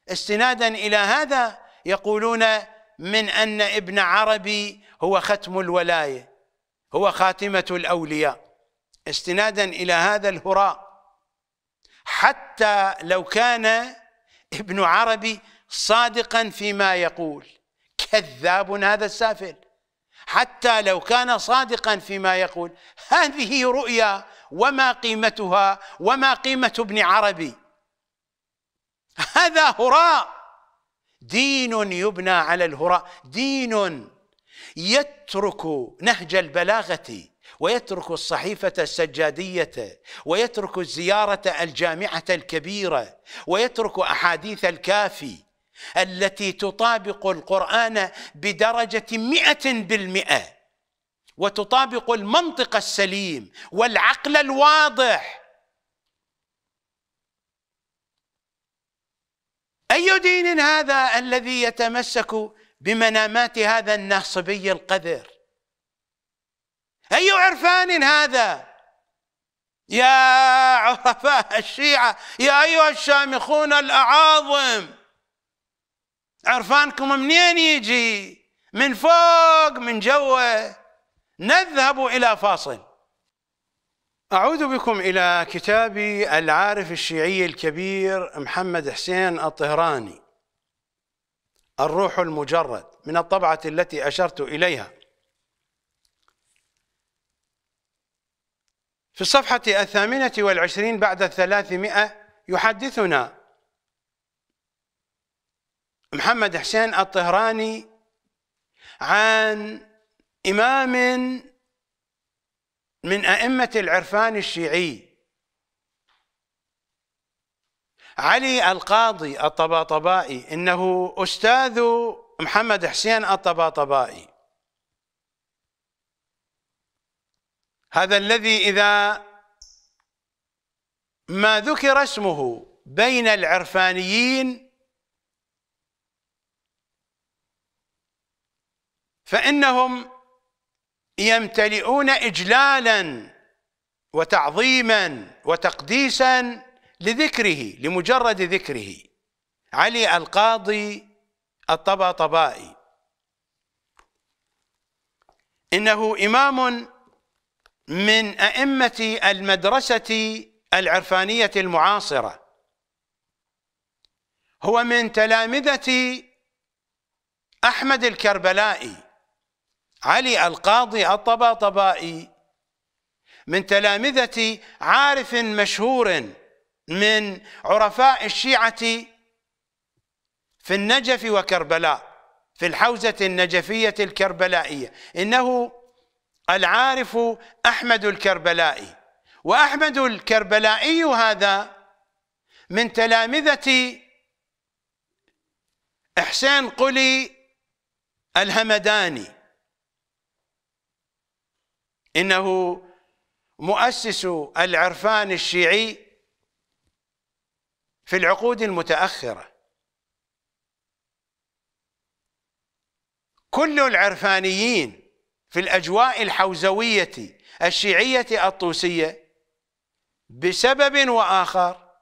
استنادا إلى هذا يقولون من أن ابن عربي هو ختم الولاية هو خاتمة الأولياء استنادا إلى هذا الهراء حتى لو كان ابن عربي صادقا فيما يقول كذاب هذا السافل حتى لو كان صادقا فيما يقول هذه رؤيا وما قيمتها وما قيمة ابن عربي هذا هراء دين يبنى على الهراء دين يترك نهج البلاغة ويترك الصحيفة السجادية ويترك الزيارة الجامعة الكبيرة ويترك أحاديث الكافي التي تطابق القرآن بدرجة مئة بالمئة وتطابق المنطق السليم والعقل الواضح أي دين هذا الذي يتمسك بمنامات هذا الناصبي القذر أي عرفان هذا يا عرفاء الشيعة يا أيها الشامخون الأعاظم عرفانكم منين يجي من فوق من جوه نذهب إلى فاصل أعود بكم إلى كتاب العارف الشيعي الكبير محمد حسين الطهراني الروح المجرد من الطبعة التي أشرت إليها في الصفحة الثامنة والعشرين بعد الثلاثمائة يحدثنا محمد حسين الطهراني عن إمام من أئمة العرفان الشيعي علي القاضي الطباطبائي إنه أستاذ محمد حسين الطباطبائي هذا الذي إذا ما ذكر اسمه بين العرفانيين فإنهم يمتلئون إجلالا وتعظيما وتقديسا لذكره لمجرد ذكره علي القاضي الطباطبائي إنه إمام من أئمة المدرسة العرفانية المعاصرة هو من تلامذة أحمد الكربلائي علي القاضي الطباطبائي من تلامذة عارف مشهور من عرفاء الشيعة في النجف وكربلاء في الحوزة النجفية الكربلائية إنه العارف أحمد الكربلائي وأحمد الكربلائي هذا من تلامذة إحسان قلي الهمداني إنه مؤسس العرفان الشيعي في العقود المتأخرة كل العرفانيين في الأجواء الحوزوية الشيعية الطوسية بسبب وآخر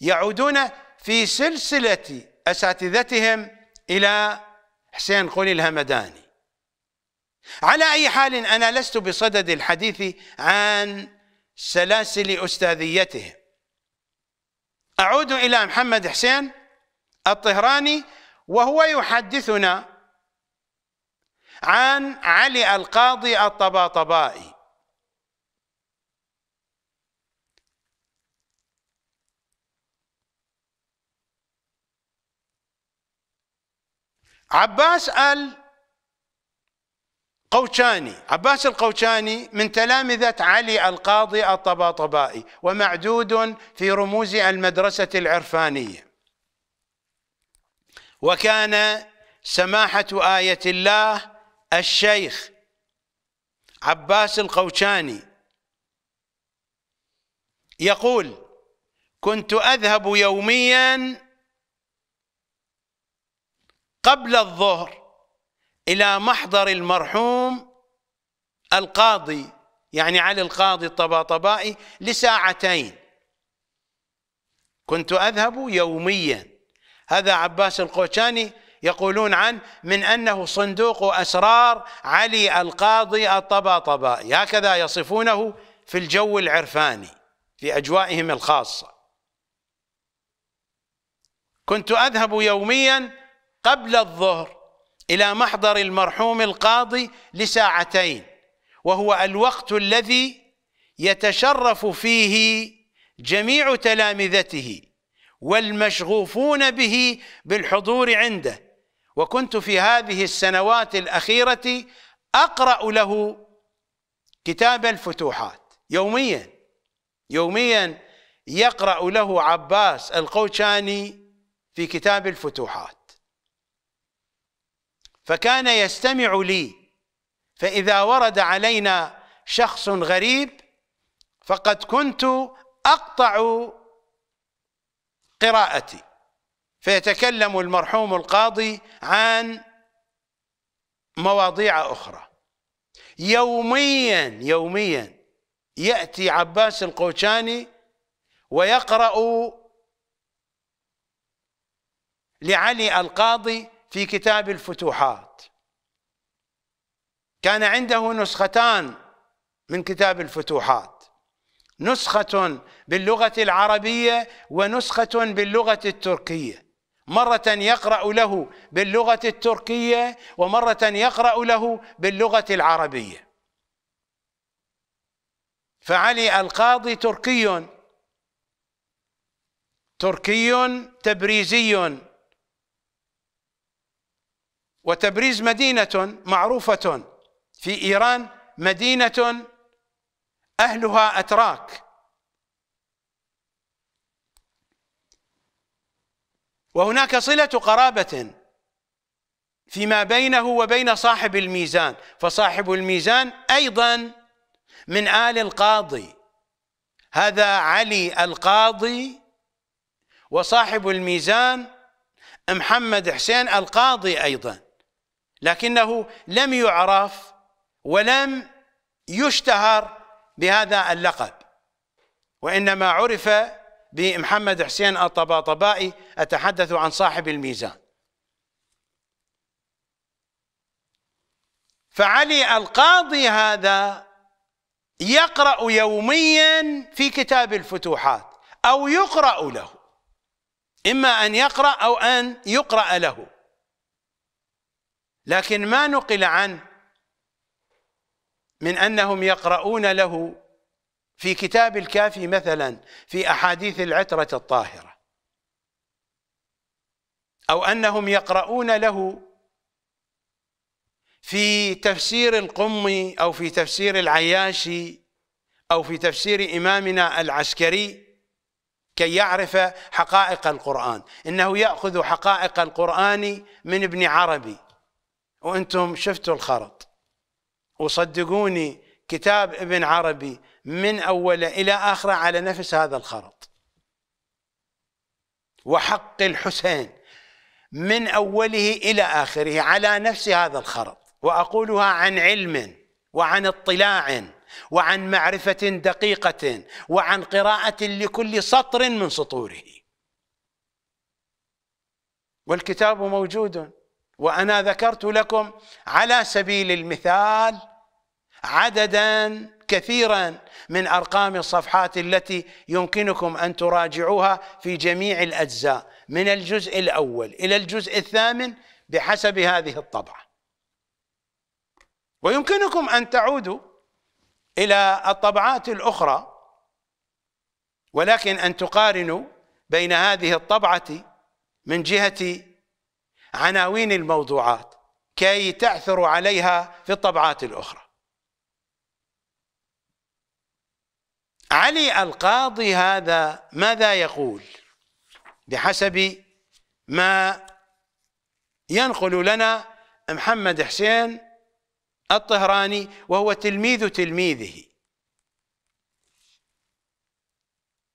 يعودون في سلسلة أساتذتهم إلى حسين قولي الهمداني على أي حال أنا لست بصدد الحديث عن سلاسل أستاذيته أعود إلى محمد حسين الطهراني وهو يحدثنا عن علي القاضي الطباطبائي عباس ال قوشاني عباس القوشاني من تلامذة علي القاضي الطباطبائي ومعدود في رموز المدرسة العرفانية وكان سماحة آية الله الشيخ عباس القوشاني يقول كنت أذهب يوميا قبل الظهر إلى محضر المرحوم القاضي يعني علي القاضي الطباطبائي لساعتين كنت أذهب يوميا هذا عباس القوشاني يقولون عنه من أنه صندوق أسرار علي القاضي الطباطبائي هكذا يصفونه في الجو العرفاني في أجوائهم الخاصة كنت أذهب يوميا قبل الظهر إلى محضر المرحوم القاضي لساعتين وهو الوقت الذي يتشرف فيه جميع تلامذته والمشغوفون به بالحضور عنده وكنت في هذه السنوات الأخيرة أقرأ له كتاب الفتوحات يوميا يوميا يقرأ له عباس القوشاني في كتاب الفتوحات فكان يستمع لي فإذا ورد علينا شخص غريب فقد كنت أقطع قراءتي فيتكلم المرحوم القاضي عن مواضيع أخرى يوميا يوميا يأتي عباس القوشاني ويقرأ لعلي القاضي في كتاب الفتوحات كان عنده نسختان من كتاب الفتوحات نسخة باللغة العربية ونسخة باللغة التركية مرة يقرأ له باللغة التركية ومرة يقرأ له باللغة العربية فعلي القاضي تركي تركي تبريزي وتبريز مدينة معروفة في إيران مدينة أهلها أتراك وهناك صلة قرابة فيما بينه وبين صاحب الميزان فصاحب الميزان أيضا من آل القاضي هذا علي القاضي وصاحب الميزان محمد حسين القاضي أيضا لكنه لم يعرف ولم يشتهر بهذا اللقب وإنما عرف بمحمد حسين الطباطبائي أتحدث عن صاحب الميزان فعلي القاضي هذا يقرأ يوميا في كتاب الفتوحات أو يقرأ له إما أن يقرأ أو أن يقرأ له لكن ما نقل عنه من انهم يقرؤون له في كتاب الكافي مثلا في احاديث العتره الطاهره او انهم يقرؤون له في تفسير القمي او في تفسير العياشي او في تفسير امامنا العسكري كي يعرف حقائق القران انه ياخذ حقائق القران من ابن عربي وانتم شفتوا الخرط وصدقوني كتاب ابن عربي من اوله الى اخره على نفس هذا الخرط وحق الحسين من اوله الى اخره على نفس هذا الخرط واقولها عن علم وعن اطلاع وعن معرفه دقيقه وعن قراءه لكل سطر من سطوره والكتاب موجود وانا ذكرت لكم على سبيل المثال عددا كثيرا من ارقام الصفحات التي يمكنكم ان تراجعوها في جميع الاجزاء من الجزء الاول الى الجزء الثامن بحسب هذه الطبعه ويمكنكم ان تعودوا الى الطبعات الاخرى ولكن ان تقارنوا بين هذه الطبعه من جهه عناوين الموضوعات كي تعثر عليها في الطبعات الأخرى علي القاضي هذا ماذا يقول بحسب ما ينقل لنا محمد حسين الطهراني وهو تلميذ تلميذه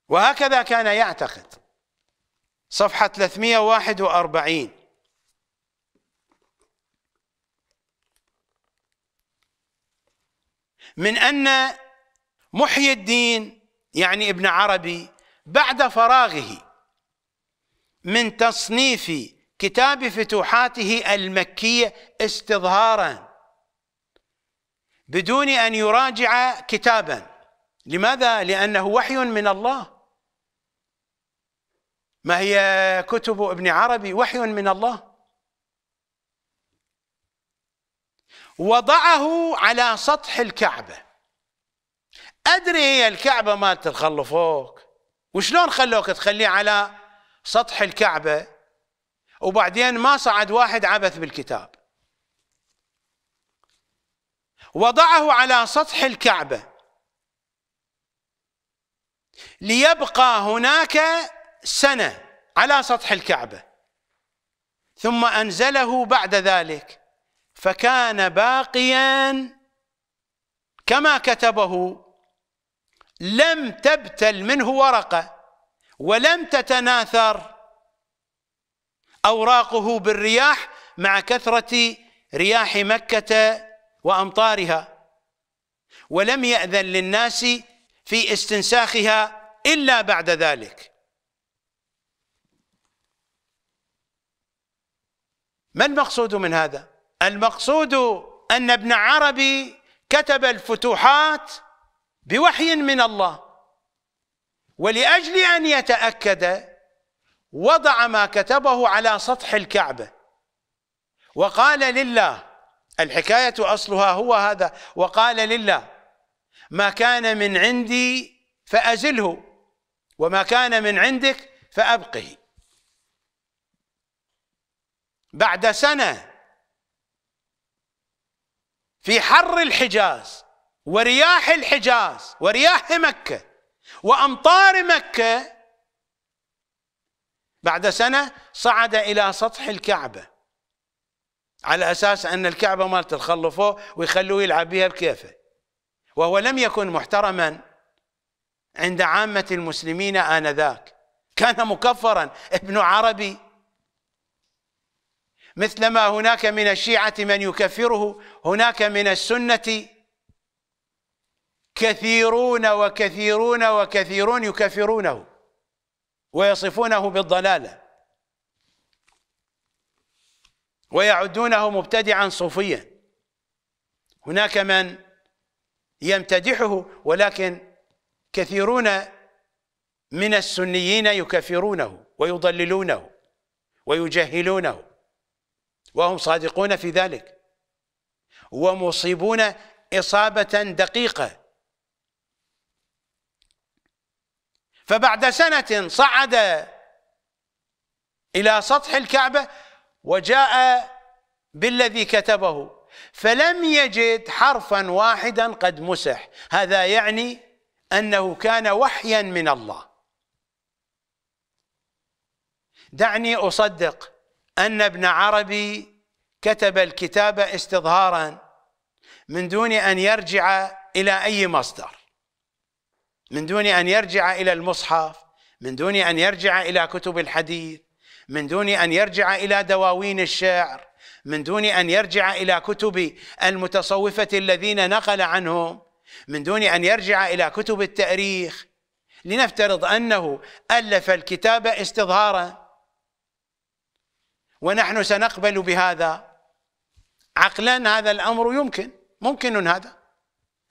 وهكذا كان يعتقد صفحة 341 من أن محي الدين يعني ابن عربي بعد فراغه من تصنيف كتاب فتوحاته المكية استظهارا بدون أن يراجع كتابا لماذا؟ لأنه وحي من الله ما هي كتب ابن عربي وحي من الله وضعه على سطح الكعبة أدري هي الكعبة ما تخلوا وشلون خلوك تخليه على سطح الكعبة وبعدين ما صعد واحد عبث بالكتاب وضعه على سطح الكعبة ليبقى هناك سنة على سطح الكعبة ثم أنزله بعد ذلك فكان باقيا كما كتبه لم تبتل منه ورقه ولم تتناثر اوراقه بالرياح مع كثره رياح مكه وامطارها ولم ياذن للناس في استنساخها الا بعد ذلك ما المقصود من هذا المقصود أن ابن عربي كتب الفتوحات بوحي من الله ولأجل أن يتأكد وضع ما كتبه على سطح الكعبة وقال لله الحكاية أصلها هو هذا وقال لله ما كان من عندي فأزله وما كان من عندك فأبقه بعد سنة في حر الحجاز ورياح الحجاز ورياح مكة وأمطار مكة بعد سنة صعد إلى سطح الكعبة على أساس أن الكعبة مالته خلفوه ويخلوه يلعب بها بكيفه وهو لم يكن محترما عند عامة المسلمين آنذاك كان مكفرا ابن عربي مثلما هناك من الشيعة من يكفره هناك من السنة كثيرون وكثيرون وكثيرون يكفرونه ويصفونه بالضلالة ويعدونه مبتدعا صوفيا هناك من يمتدحه ولكن كثيرون من السنيين يكفرونه ويضللونه ويجهلونه وهم صادقون في ذلك ومصيبون إصابة دقيقة فبعد سنة صعد إلى سطح الكعبة وجاء بالذي كتبه فلم يجد حرفا واحدا قد مسح هذا يعني أنه كان وحيا من الله دعني أصدق أن ابن عربي كتب الكتاب استظهارا من دون أن يرجع إلى أي مصدر من دون أن يرجع إلى المصحف من دون أن يرجع إلى كتب الحديث من دون أن يرجع إلى دواوين الشعر من دون أن يرجع إلى كتب المتصوفة الذين نقل عنهم من دون أن يرجع إلى كتب التاريخ لنفترض أنه ألف الكتاب استظهارا ونحن سنقبل بهذا عقلا هذا الأمر يمكن ممكن هذا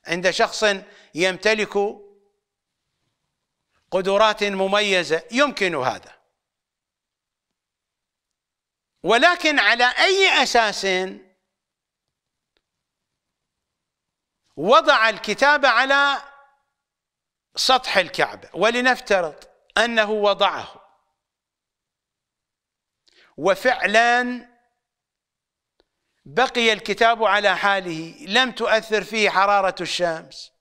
عند شخص يمتلك قدرات مميزة يمكن هذا ولكن على أي أساس وضع الكتاب على سطح الكعبة ولنفترض أنه وضعه وفعلا بقي الكتاب على حاله لم تؤثر فيه حرارة الشمس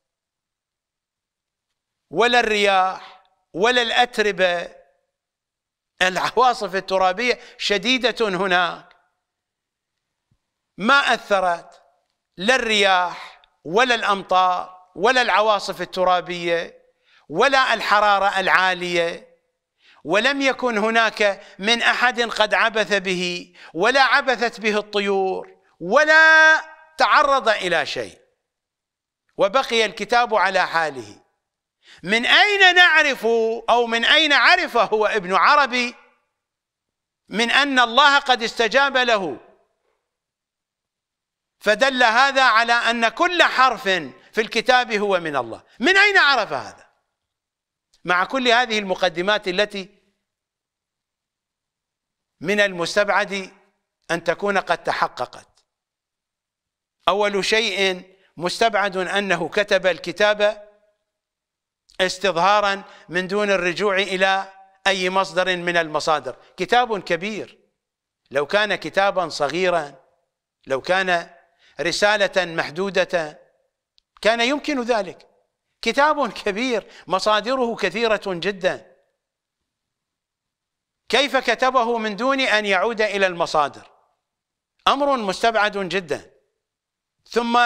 ولا الرياح ولا الأتربة العواصف الترابية شديدة هناك ما أثرت لا الرياح ولا الأمطار ولا العواصف الترابية ولا الحرارة العالية ولم يكن هناك من أحد قد عبث به ولا عبثت به الطيور ولا تعرض إلى شيء وبقي الكتاب على حاله من أين نعرف أو من أين عرف هو ابن عربي من أن الله قد استجاب له فدل هذا على أن كل حرف في الكتاب هو من الله من أين عرف هذا مع كل هذه المقدمات التي من المستبعد أن تكون قد تحققت أول شيء مستبعد أنه كتب الكتاب استظهارا من دون الرجوع إلى أي مصدر من المصادر كتاب كبير لو كان كتابا صغيرا لو كان رسالة محدودة كان يمكن ذلك كتاب كبير مصادره كثيرة جدا كيف كتبه من دون أن يعود إلى المصادر أمر مستبعد جدا ثم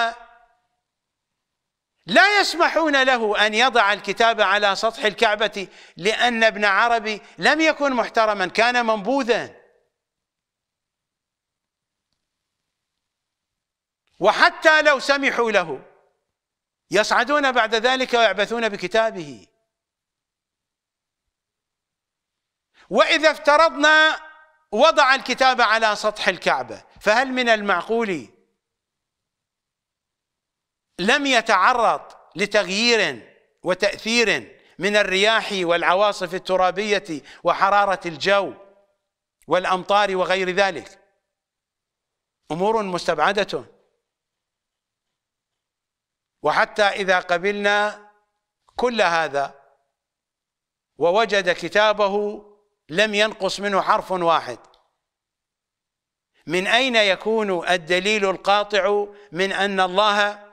لا يسمحون له أن يضع الكتاب على سطح الكعبة لأن ابن عربي لم يكن محترما كان منبوذا وحتى لو سمحوا له يصعدون بعد ذلك ويعبثون بكتابه وإذا افترضنا وضع الكتاب على سطح الكعبة فهل من المعقول لم يتعرض لتغيير وتأثير من الرياح والعواصف الترابية وحرارة الجو والأمطار وغير ذلك أمور مستبعدة وحتى إذا قبلنا كل هذا ووجد كتابه لم ينقص منه حرف واحد من أين يكون الدليل القاطع من أن الله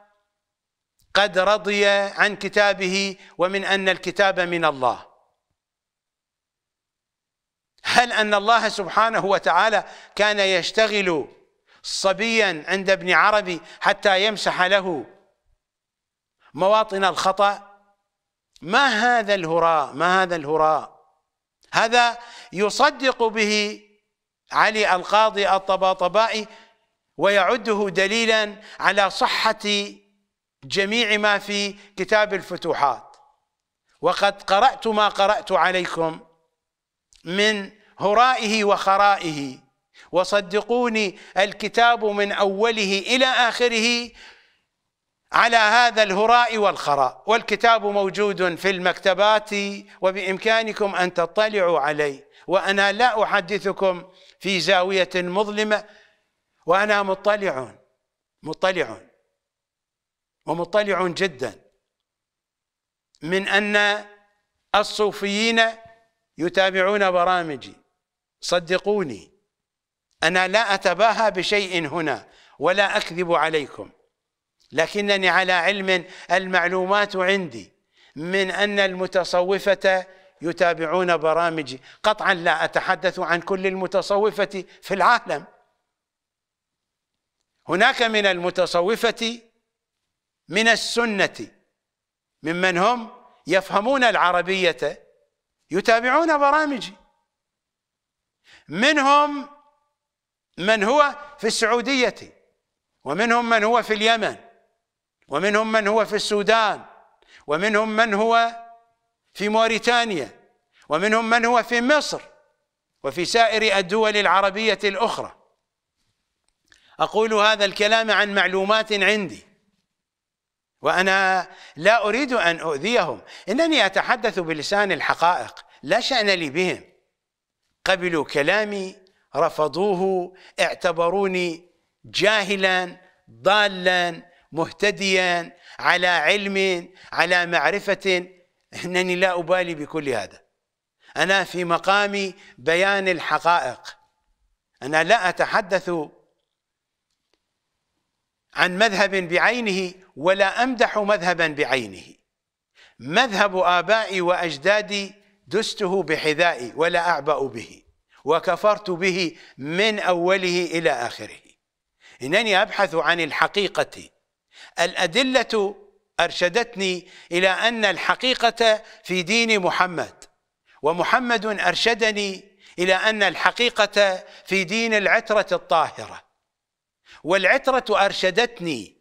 قد رضي عن كتابه ومن أن الكتاب من الله هل أن الله سبحانه وتعالى كان يشتغل صبيا عند ابن عربي حتى يمسح له مواطن الخطأ ما هذا الهراء ما هذا الهراء هذا يصدق به علي القاضي الطباطبائي ويعده دليلا على صحة جميع ما في كتاب الفتوحات وقد قرأت ما قرأت عليكم من هرائه وخرائه وصدقوني الكتاب من أوله إلى آخره على هذا الهراء والخراء والكتاب موجود في المكتبات وبإمكانكم أن تطلعوا عليه وأنا لا أحدثكم في زاوية مظلمة وأنا مطلع مطلع ومطلع جدا من أن الصوفيين يتابعون برامجي صدقوني أنا لا أتباهى بشيء هنا ولا أكذب عليكم لكنني على علم المعلومات عندي من أن المتصوفة يتابعون برامجي قطعا لا أتحدث عن كل المتصوفة في العالم هناك من المتصوفة من السنة ممن هم يفهمون العربية يتابعون برامجي منهم من هو في السعودية ومنهم من هو في اليمن ومنهم من هو في السودان ومنهم من هو في موريتانيا ومنهم من هو في مصر وفي سائر الدول العربية الأخرى أقول هذا الكلام عن معلومات عندي وأنا لا أريد أن أؤذيهم إنني أتحدث بلسان الحقائق لا شأن لي بهم قبلوا كلامي رفضوه اعتبروني جاهلا ضالا مهتديا على علم على معرفة إنني لا أبالي بكل هذا أنا في مقام بيان الحقائق أنا لا أتحدث عن مذهب بعينه ولا أمدح مذهبا بعينه مذهب آبائي وأجدادي دسته بحذائي ولا أعبأ به وكفرت به من أوله إلى آخره إنني أبحث عن الحقيقة الأدلة أرشدتني إلى أن الحقيقة في دين محمد ومحمد أرشدني إلى أن الحقيقة في دين العترة الطاهرة والعترة أرشدتني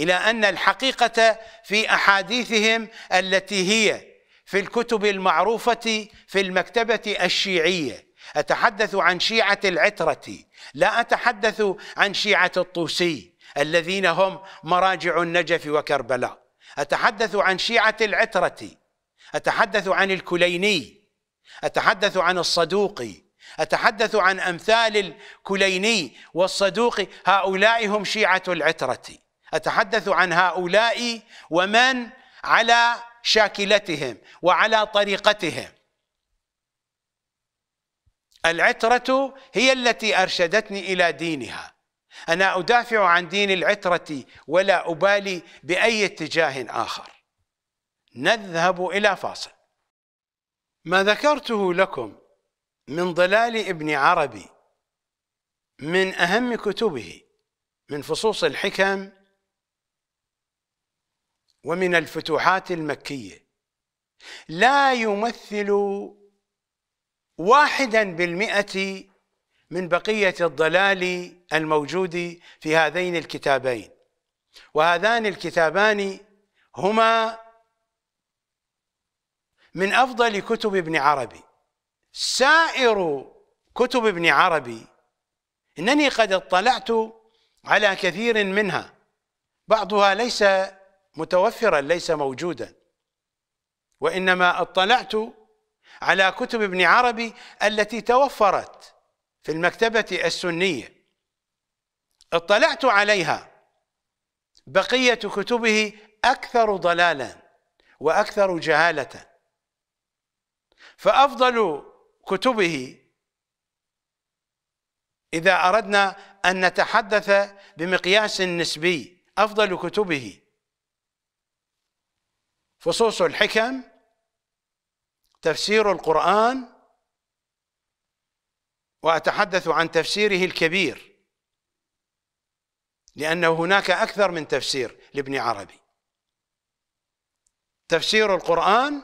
إلى أن الحقيقة في أحاديثهم التي هي في الكتب المعروفة في المكتبة الشيعية أتحدث عن شيعة العترة لا أتحدث عن شيعة الطوسي الذين هم مراجع النجف وكربلاء أتحدث عن شيعة العترة أتحدث عن الكليني أتحدث عن الصدوقي أتحدث عن أمثال الكليني والصدوقي هؤلاء هم شيعة العترة أتحدث عن هؤلاء ومن على شاكلتهم وعلى طريقتهم العترة هي التي أرشدتني إلى دينها أنا أدافع عن دين العترة ولا أبالي بأي اتجاه آخر نذهب إلى فاصل ما ذكرته لكم من ضلال ابن عربي من أهم كتبه من فصوص الحكم ومن الفتوحات المكية لا يمثل واحدا بالمئة من بقية الضلال الموجود في هذين الكتابين وهذان الكتابان هما من أفضل كتب ابن عربي سائر كتب ابن عربي إنني قد اطلعت على كثير منها بعضها ليس متوفرا ليس موجودا وإنما اطلعت على كتب ابن عربي التي توفرت في المكتبة السنية اطلعت عليها بقية كتبه أكثر ضلالا وأكثر جهالة فأفضل كتبه إذا أردنا أن نتحدث بمقياس نسبي أفضل كتبه فصوص الحكم تفسير القرآن وأتحدث عن تفسيره الكبير لأنه هناك أكثر من تفسير لابن عربي تفسير القرآن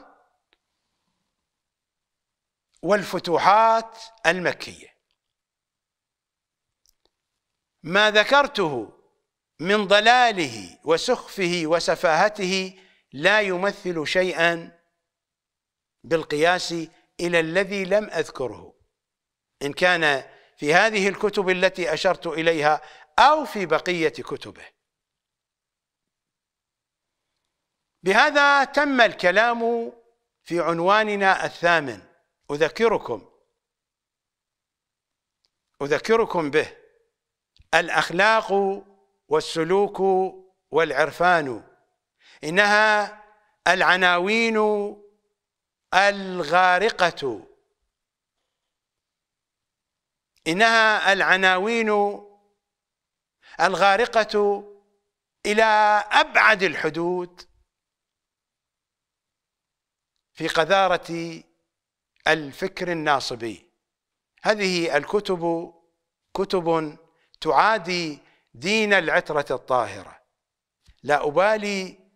والفتوحات المكية ما ذكرته من ضلاله وسخفه وسفاهته لا يمثل شيئا بالقياس إلى الذي لم أذكره إن كان في هذه الكتب التي أشرت إليها أو في بقية كتبه بهذا تم الكلام في عنواننا الثامن أذكركم أذكركم به الأخلاق والسلوك والعرفان إنها العناوين الغارقة إنها العناوين الغارقة إلى أبعد الحدود في قذارة الفكر الناصبي هذه الكتب كتب تعادي دين العترة الطاهرة لا أبالي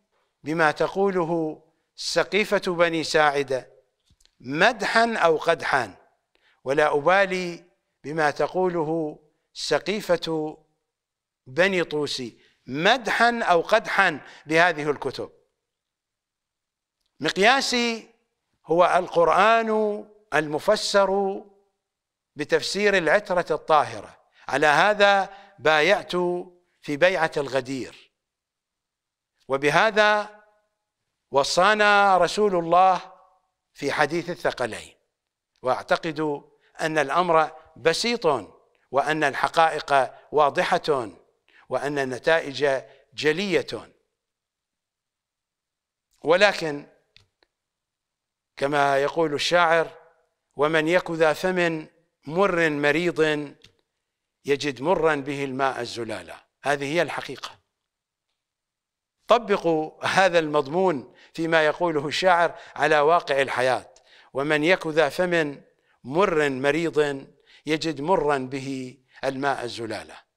بما تقوله سقيفة بني ساعدة مدحا أو قدحا ولا أبالي بما تقوله سقيفة بني طوسي مدحا أو قدحا بهذه الكتب مقياسي هو القرآن المفسر بتفسير العترة الطاهرة على هذا بايعت في بيعة الغدير وبهذا وصانا رسول الله في حديث الثقلين واعتقد ان الامر بسيط وان الحقائق واضحه وان النتائج جليه ولكن كما يقول الشاعر ومن يك ذا فم مر مريض يجد مرا به الماء الزلالا هذه هي الحقيقه طبقوا هذا المضمون فيما يقوله الشاعر على واقع الحياة ومن يك ذا فم مر مريض يجد مرا به الماء الزلاله